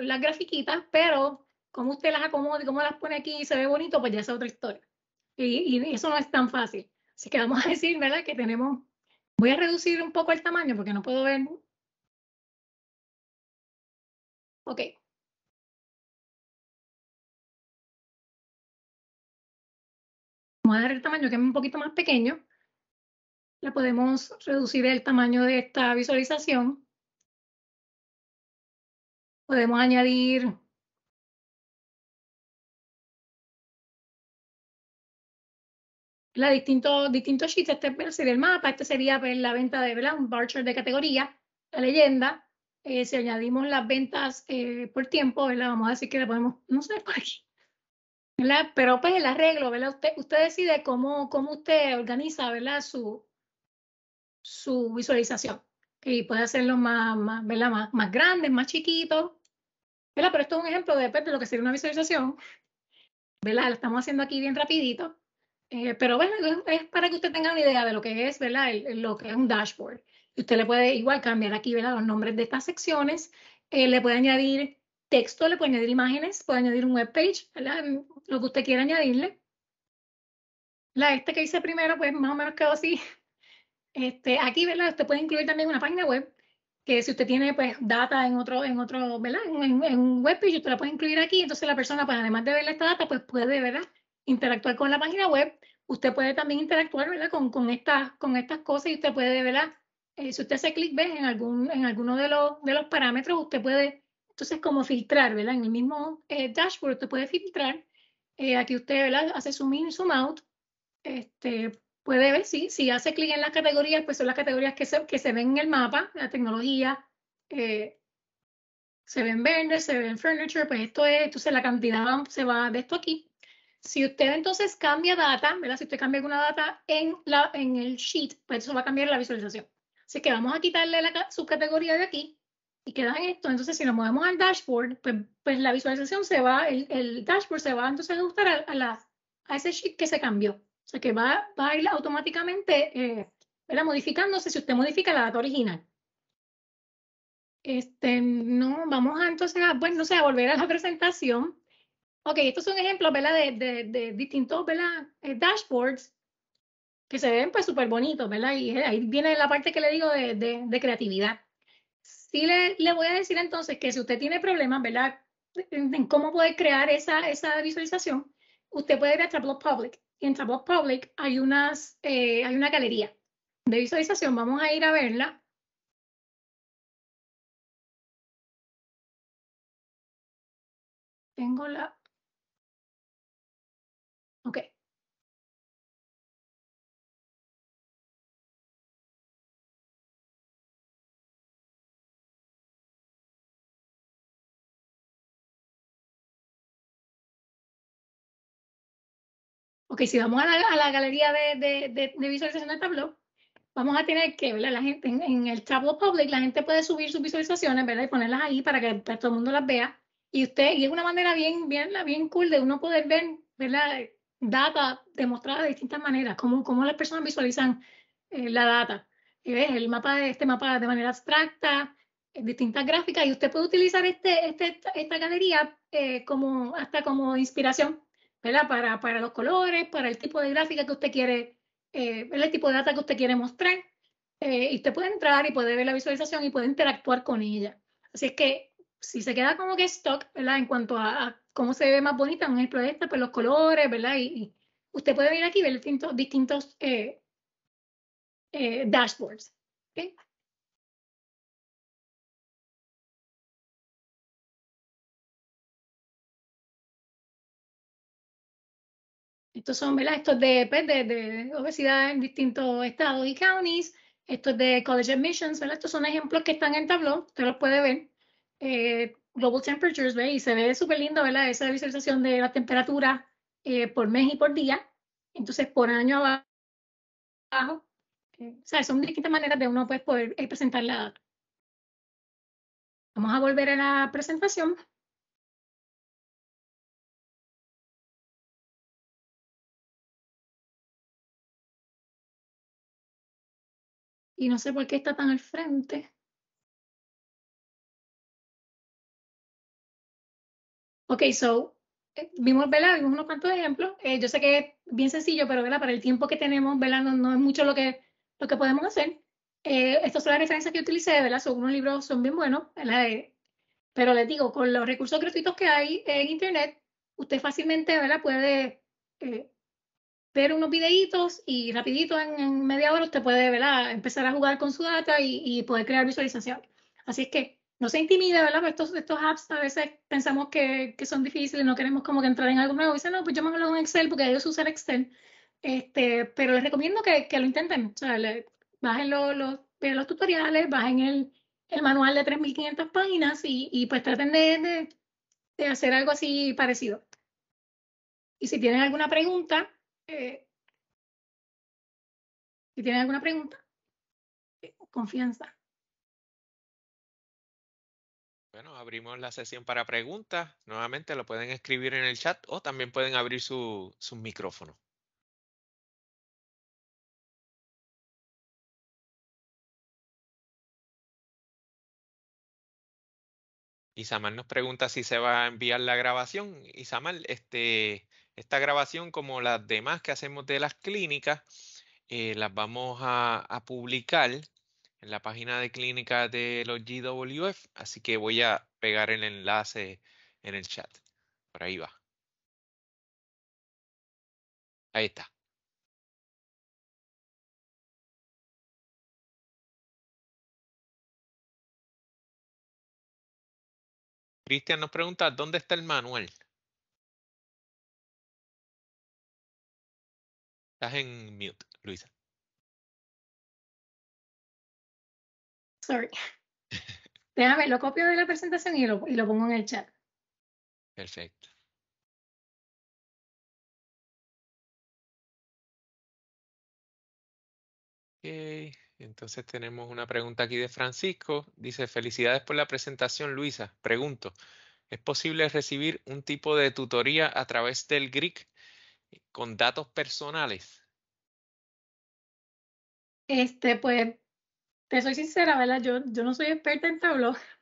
las grafiquitas, pero como usted las acomoda y cómo las pone aquí y se ve bonito, pues ya es otra historia. Y, y, eso no es tan fácil. Así que vamos a decir, ¿verdad? Que tenemos, voy a reducir un poco el tamaño porque no puedo ver. Ok, Vamos a el tamaño que es un poquito más pequeño. La podemos reducir el tamaño de esta visualización. Podemos añadir la distintos sheets. Este sería el mapa, este sería pues, la venta de ¿verdad? un de categoría, la leyenda. Eh, si añadimos las ventas eh, por tiempo, vamos a decir que la podemos, no sé, por aquí pero pues el arreglo, ¿verdad? Usted, decide cómo, cómo usted organiza, ¿verdad? Su, su visualización. Y puede hacerlo más, más, Más, grande, más chiquito. ¿verdad? Pero esto es un ejemplo de, pues, lo que sería una visualización. ¿verdad? Lo estamos haciendo aquí bien rapidito. Eh, pero bueno, es para que usted tenga una idea de lo que es, ¿verdad? lo que es un dashboard. Usted le puede igual cambiar aquí, ¿verdad? Los nombres de estas secciones. Eh, le puede añadir texto, le puede añadir imágenes, puede añadir un webpage, ¿verdad? lo que usted quiera añadirle. La esta que hice primero, pues más o menos quedó así. Este, aquí, ¿verdad? Usted puede incluir también una página web, que si usted tiene pues data en otro, en otro, ¿verdad? En, en un webpage, usted la puede incluir aquí. Entonces la persona, pues además de ver esta data, pues puede, ¿verdad? Interactuar con la página web. Usted puede también interactuar, ¿verdad? Con, con, estas, con estas cosas y usted puede, ¿verdad? Eh, si usted hace clic, ve en, algún, en alguno de los, de los parámetros, usted puede entonces, cómo filtrar, ¿verdad? En el mismo eh, dashboard usted puede filtrar. Eh, aquí usted ¿verdad? hace zoom in, zoom out. Este, puede ver, sí, si hace clic en las categorías, pues son las categorías que se, ven en el mapa, la tecnología, eh, se ven vendors, se ven furniture, pues esto es, entonces la cantidad se va de esto aquí. Si usted entonces cambia data, ¿verdad? Si usted cambia alguna data en, en el sheet, pues eso va a cambiar la visualización. Así que vamos a quitarle la subcategoría de aquí y quedan esto. Entonces, si nos movemos al dashboard, pues, pues la visualización se va, el, dashboard se va entonces a ajustar a, la, a ese sheet que se cambió. O sea, que va, a ir automáticamente eh, modificándose si usted modifica la data original. Este, no, vamos entonces a, bueno, no sé, a volver a la presentación. Ok, estos son ejemplos, ¿verdad? De, de, distintos, ¿verdad? Eh, dashboards que se ven pues súper bonitos, ¿verdad? Y ahí viene la parte que le digo de creatividad sí le, le, voy a decir entonces que si usted tiene problemas, ¿verdad? En, cómo poder crear esa, esa, visualización, usted puede ir a Tableau Public. Y en Tableau Public hay, unas, eh, hay una galería de visualización. Vamos a ir a verla. Tengo la ok, si vamos a la, galería de, de, visualización de Tableau, vamos a tener que, ¿verdad? La gente, en, el Tableau Public, la gente puede subir sus visualizaciones, ¿verdad? Y ponerlas ahí para que todo el mundo las vea. Y usted, y es una manera bien, bien, bien cool de uno poder ver, la Data demostrada de distintas maneras, cómo, cómo las personas visualizan eh, la data. Y ¿Ves? El mapa de este mapa de manera abstracta, eh, distintas gráficas y usted puede utilizar este, este esta, galería eh, como, hasta como inspiración para, los colores, para el tipo de gráfica que usted quiere, eh, el tipo de data que usted quiere mostrar. Eh, y usted puede entrar y puede ver la visualización y puede interactuar con ella. Así es que si se queda como que stock, En cuanto a, cómo se ve más bonita, en ejemplo de esta, pues los colores, ¿verdad? Y, usted puede venir aquí y ver distintos, eh, dashboards. Estos son, ¿verdad? Estos pues, de, de, obesidad en distintos estados y counties. Estos de college admissions, ¿verdad? Estos son ejemplos que están en tablón, usted los puede ver. Eh, global temperatures, ¿ve? Y se ve súper lindo, ¿verdad? Esa visualización de la temperatura eh, por mes y por día. Entonces, por año abajo. Eh, o sea, son distintas maneras de uno pues, poder presentar la data. Vamos a volver a la presentación. Y no sé por qué está tan al frente. Ok, so, eh, vimos, ¿verdad? Vimos unos cuantos ejemplos. Eh, yo sé que es bien sencillo, pero ¿verdad? para el tiempo que tenemos, ¿verdad? No, es mucho lo que, lo que podemos hacer. Eh, estas son las referencias que utilicé, ¿verdad? Son unos libros, son bien buenos, eh, pero les digo, con los recursos gratuitos que hay en Internet, usted fácilmente, ¿verdad? Puede ver unos videitos y rapidito en, media hora usted puede ¿verdad? empezar a jugar con su data y, poder crear visualización. Así es que no se intimide, ¿verdad? estos, estos apps a veces pensamos que, que, son difíciles, no queremos como que entrar en algo nuevo. Dicen, no, pues yo me lo en Excel porque ellos usan Excel. Este, pero les recomiendo que, que lo intenten. O sea, bajen los, los, eh, los, tutoriales, bajen el, el manual de 3.500 páginas y, y, pues traten de, de, de hacer algo así parecido. Y si tienen alguna pregunta, eh, si tienen alguna pregunta, eh, confianza. Bueno, abrimos la sesión para preguntas. Nuevamente lo pueden escribir en el chat o también pueden abrir su, su micrófono. Isamal nos pregunta si se va a enviar la grabación. Isamal, este, esta grabación como las demás que hacemos de las clínicas, eh, las vamos a, publicar en la página de clínica de los GWF, así que voy a pegar el enlace en el chat. Por ahí va. Ahí está. Cristian nos pregunta, ¿dónde está el manual? en mute, Luisa. Sorry. Déjame, lo copio de la presentación y lo, y lo pongo en el chat. Perfecto. entonces tenemos una pregunta aquí de Francisco. Dice, felicidades por la presentación, Luisa. Pregunto, ¿es posible recibir un tipo de tutoría a través del GRIC eh, con datos personales? Este, pues, te soy sincera, ¿verdad? Yo, yo no soy experta en Tableau.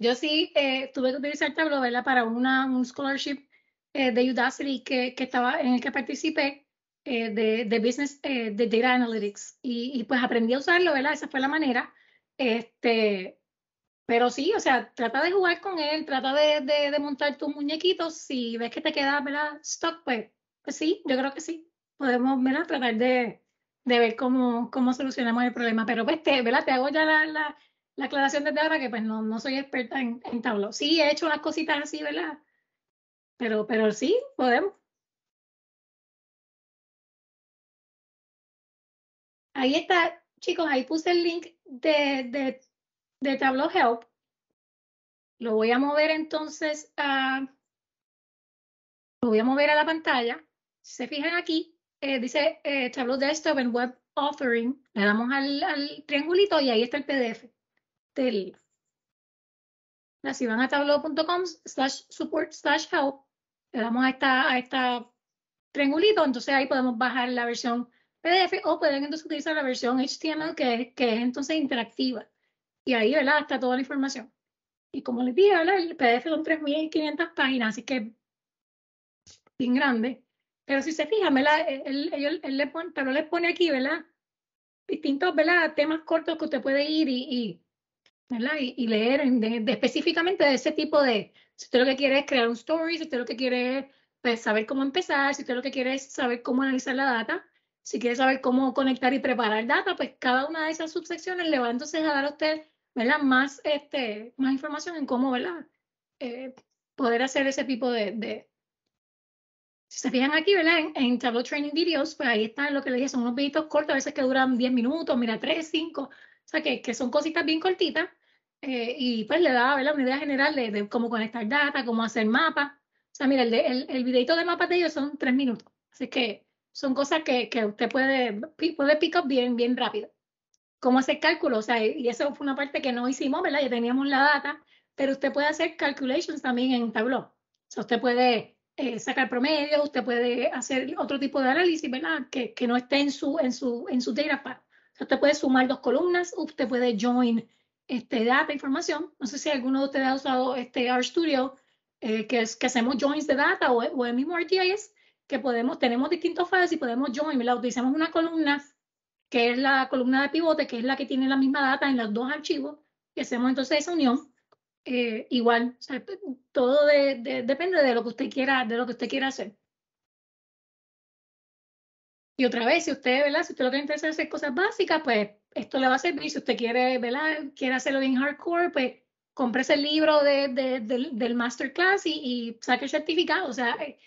Yo sí eh, tuve que utilizar Tableau, ¿verdad? Para una, un scholarship eh, de Udacity que, que, estaba, en el que participé de, de, Business, de Data Analytics. Y, pues aprendí a usarlo, ¿verdad? Esa fue la manera. Este, pero sí, o sea, trata de jugar con él, trata de, de, de montar tus muñequitos. Si ves que te queda, ¿verdad? Stock, pues sí, yo creo que sí. Podemos ¿verdad? tratar de, de ver cómo, cómo, solucionamos el problema. Pero pues te, ¿verdad? te hago ya la, la, la aclaración desde ahora que pues no, no soy experta en, en tablo. Sí, he hecho unas cositas así, ¿verdad? Pero, pero sí, podemos. Ahí está, chicos, ahí puse el link de, de, de Tableau Help. Lo voy a mover entonces a... Lo voy a mover a la pantalla. Si se fijan aquí, eh, dice eh, Tableau Desktop and Web Authoring. Le damos al, al, triangulito y ahí está el PDF del... Si van a tableau.com slash support slash help, le damos a esta, a esta triangulito, entonces ahí podemos bajar la versión PDF o pueden entonces utilizar la versión HTML que, que es entonces interactiva. Y ahí, ¿verdad? Está toda la información. Y como les dije, El PDF son 3.500 páginas, así que bien grande. Pero si se fijan, ¿verdad? Eh, él, él, le pone, pero les pone aquí, ¿verdad? Distintos, Temas cortos que usted puede ir y, leer específicamente de ese tipo de, si usted lo que quiere es crear un story, si usted lo que quiere es pues, saber cómo empezar, si usted lo que quiere es saber cómo analizar la data, si quiere saber cómo conectar y preparar data, pues cada una de esas subsecciones le va entonces a dar a usted, ¿verdad? Más, este, más información en cómo, ¿verdad? Eh, poder hacer ese tipo de, si se fijan aquí, ¿verdad? En, Tableau Training Videos, pues ahí está lo que les dije, son unos videitos cortos, a veces que duran 10 minutos, mira, 3, 5, o sea, que, que son cositas bien cortitas. Eh, y pues le da ¿verdad? una idea general de, cómo conectar data, cómo hacer mapas. O sea, mira, el, el, videito de mapas de ellos son 3 minutos. Así que son cosas que, que usted puede, puede pick bien, bien rápido. Cómo hacer cálculos, o sea, y eso fue una parte que no hicimos, ¿verdad? Ya teníamos la data, pero usted puede hacer calculations también en Tableau. O sea, usted puede eh, sacar promedios, usted puede hacer otro tipo de análisis, ¿verdad? Que, que no esté en su, en su, en su data usted puede sumar dos columnas, usted puede join este, data, información. No sé si alguno de ustedes ha usado este RStudio, eh, que, que hacemos joins de data o, o el mismo RTIS, que podemos, tenemos distintos files y podemos join, ¿verdad? Utilizamos una columna que es la columna de pivote, que es la que tiene la misma data en los dos archivos, y hacemos entonces esa unión. Eh, igual, todo depende de lo que usted quiera, de lo que usted quiera hacer. Y otra vez, si usted, ¿verdad? Si usted lo que le interesa es hacer cosas básicas, pues esto le va a servir. Si usted quiere, ¿verdad? Quiere hacerlo bien hardcore, pues compre ese libro de, del, del masterclass y, saque el certificado. O sea, eh,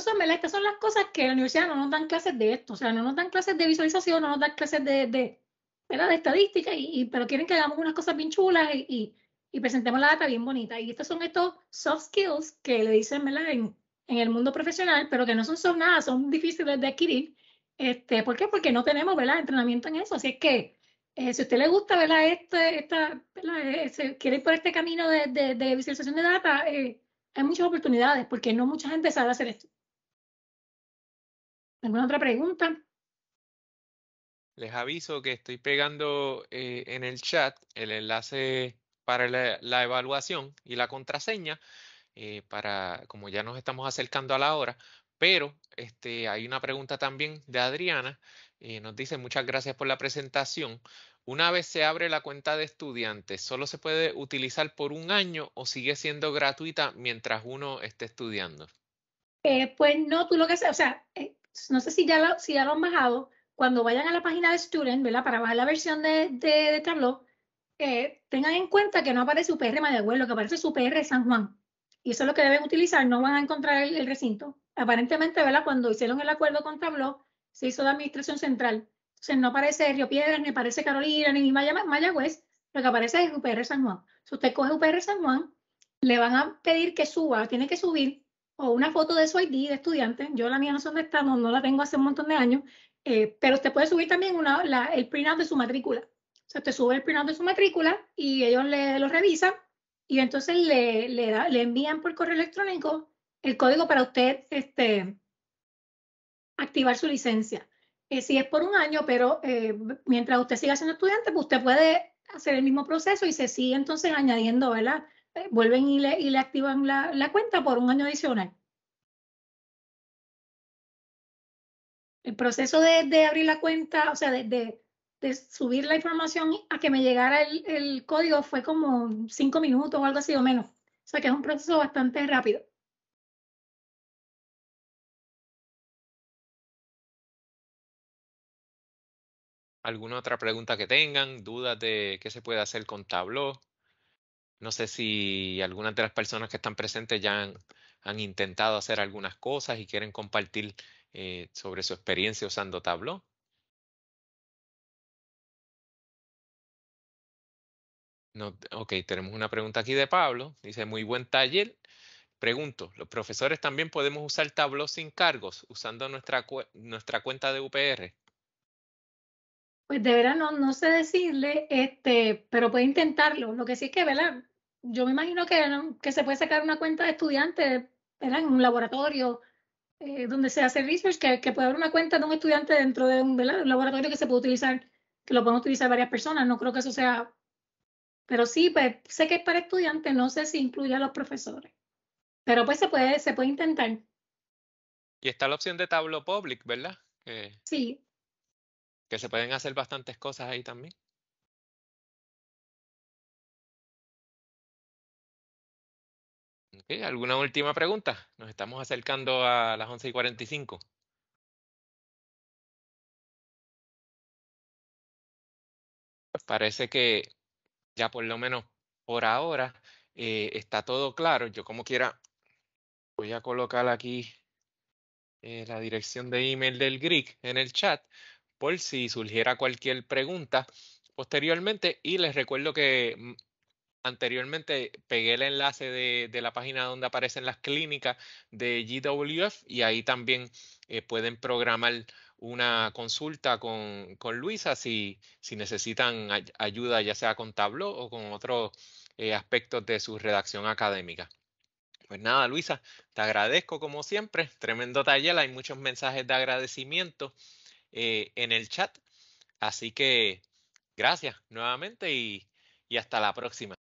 son, estas son las cosas que la universidad no nos dan clases de esto. O sea, no nos dan clases de visualización, no nos dan clases de, ¿verdad? de estadística, y, pero quieren que hagamos unas cosas bien chulas y y presentemos la data bien bonita. Y estos son estos soft skills que le dicen En, en el mundo profesional, pero que no son, nada, son difíciles de adquirir. Este, ¿Por qué? Porque no tenemos ¿verdad? entrenamiento en eso. Así es que eh, si a usted le gusta ¿verdad? Este, esta, eh, quiere ir por este camino de, visualización de data, eh, hay muchas oportunidades porque no mucha gente sabe hacer esto. ¿Alguna otra pregunta? Les aviso que estoy pegando en el chat el enlace para la, evaluación y la contraseña, eh, para, como ya nos estamos acercando a la hora, pero este, hay una pregunta también de Adriana. Eh, nos dice muchas gracias por la presentación. Una vez se abre la cuenta de estudiantes, ¿solo se puede utilizar por un año o sigue siendo gratuita mientras uno esté estudiando? Eh, pues no, tú lo que sea, o sea, no sé si ya, lo, si han bajado. Cuando vayan a la página de Student, ¿verdad? Para bajar la versión de, de, de Tableau, tengan en cuenta que no aparece UPR Mayagüez, lo que aparece es UPR San Juan. Y eso es lo que deben utilizar, no van a encontrar el, recinto. Aparentemente, ¿verdad? Cuando hicieron el acuerdo con Tabló, se hizo de Administración Central. Entonces no aparece Río Piedras, ni aparece Carolina, ni Mayagüez, lo que aparece es UPR San Juan. Si usted coge UPR San Juan, le van a pedir que suba, tiene que subir o una foto de su ID de estudiante. Yo la mía no sé dónde está, no, la tengo hace un montón de años, eh, pero usted puede subir también una, la, el printout de su matrícula o sea, te sube el printout de su matrícula y ellos le, lo revisan y entonces le, le, le, envían por correo electrónico el código para usted este, activar su licencia. Eh, si es por un año, pero eh, mientras usted siga siendo estudiante, pues usted puede hacer el mismo proceso y se sigue entonces añadiendo, ¿verdad? Eh, vuelven y le, y le activan la, la, cuenta por un año adicional. El proceso de, abrir la cuenta, o sea, de de subir la información a que me llegara el, código fue como cinco minutos o algo así o menos. O sea que es un proceso bastante rápido. ¿Alguna otra pregunta que tengan? ¿Dudas de qué se puede hacer con Tableau? No sé si algunas de las personas que están presentes ya han, intentado hacer algunas cosas y quieren compartir eh, sobre su experiencia usando Tableau. No, ok, tenemos una pregunta aquí de Pablo. Dice, muy buen taller. Pregunto, ¿los profesores también podemos usar tablos sin cargos usando nuestra, nuestra cuenta de UPR? Pues de verano no, sé decirle, este, pero puede intentarlo. Lo que sí es que, ¿verdad? Yo me imagino que, que se puede sacar una cuenta de estudiante, ¿verdad? En un laboratorio eh, donde se hace research, que, que, puede haber una cuenta de un estudiante dentro de un, un laboratorio que se puede utilizar, que lo pueden utilizar varias personas. No creo que eso sea pero sí, pues sé que es para estudiantes, no sé si incluye a los profesores. Pero pues se puede, se puede intentar. Y está la opción de tablo Public, ¿verdad? sí. Que se pueden hacer bastantes cosas ahí también. ¿Alguna última pregunta? Nos estamos acercando a las 11 y 45. parece que ya por lo menos por ahora eh, está todo claro. Yo como quiera voy a colocar aquí eh, la dirección de email del greek en el chat por si surgiera cualquier pregunta posteriormente. Y les recuerdo que mm, anteriormente pegué el enlace de, la página donde aparecen las clínicas de GWF y ahí también eh, pueden programar una consulta con, Luisa si, si, necesitan ayuda ya sea con Tableau o con otros eh, aspectos de su redacción académica. Pues nada, Luisa, te agradezco como siempre. Tremendo taller, hay muchos mensajes de agradecimiento eh, en el chat. Así que gracias nuevamente y hasta la próxima.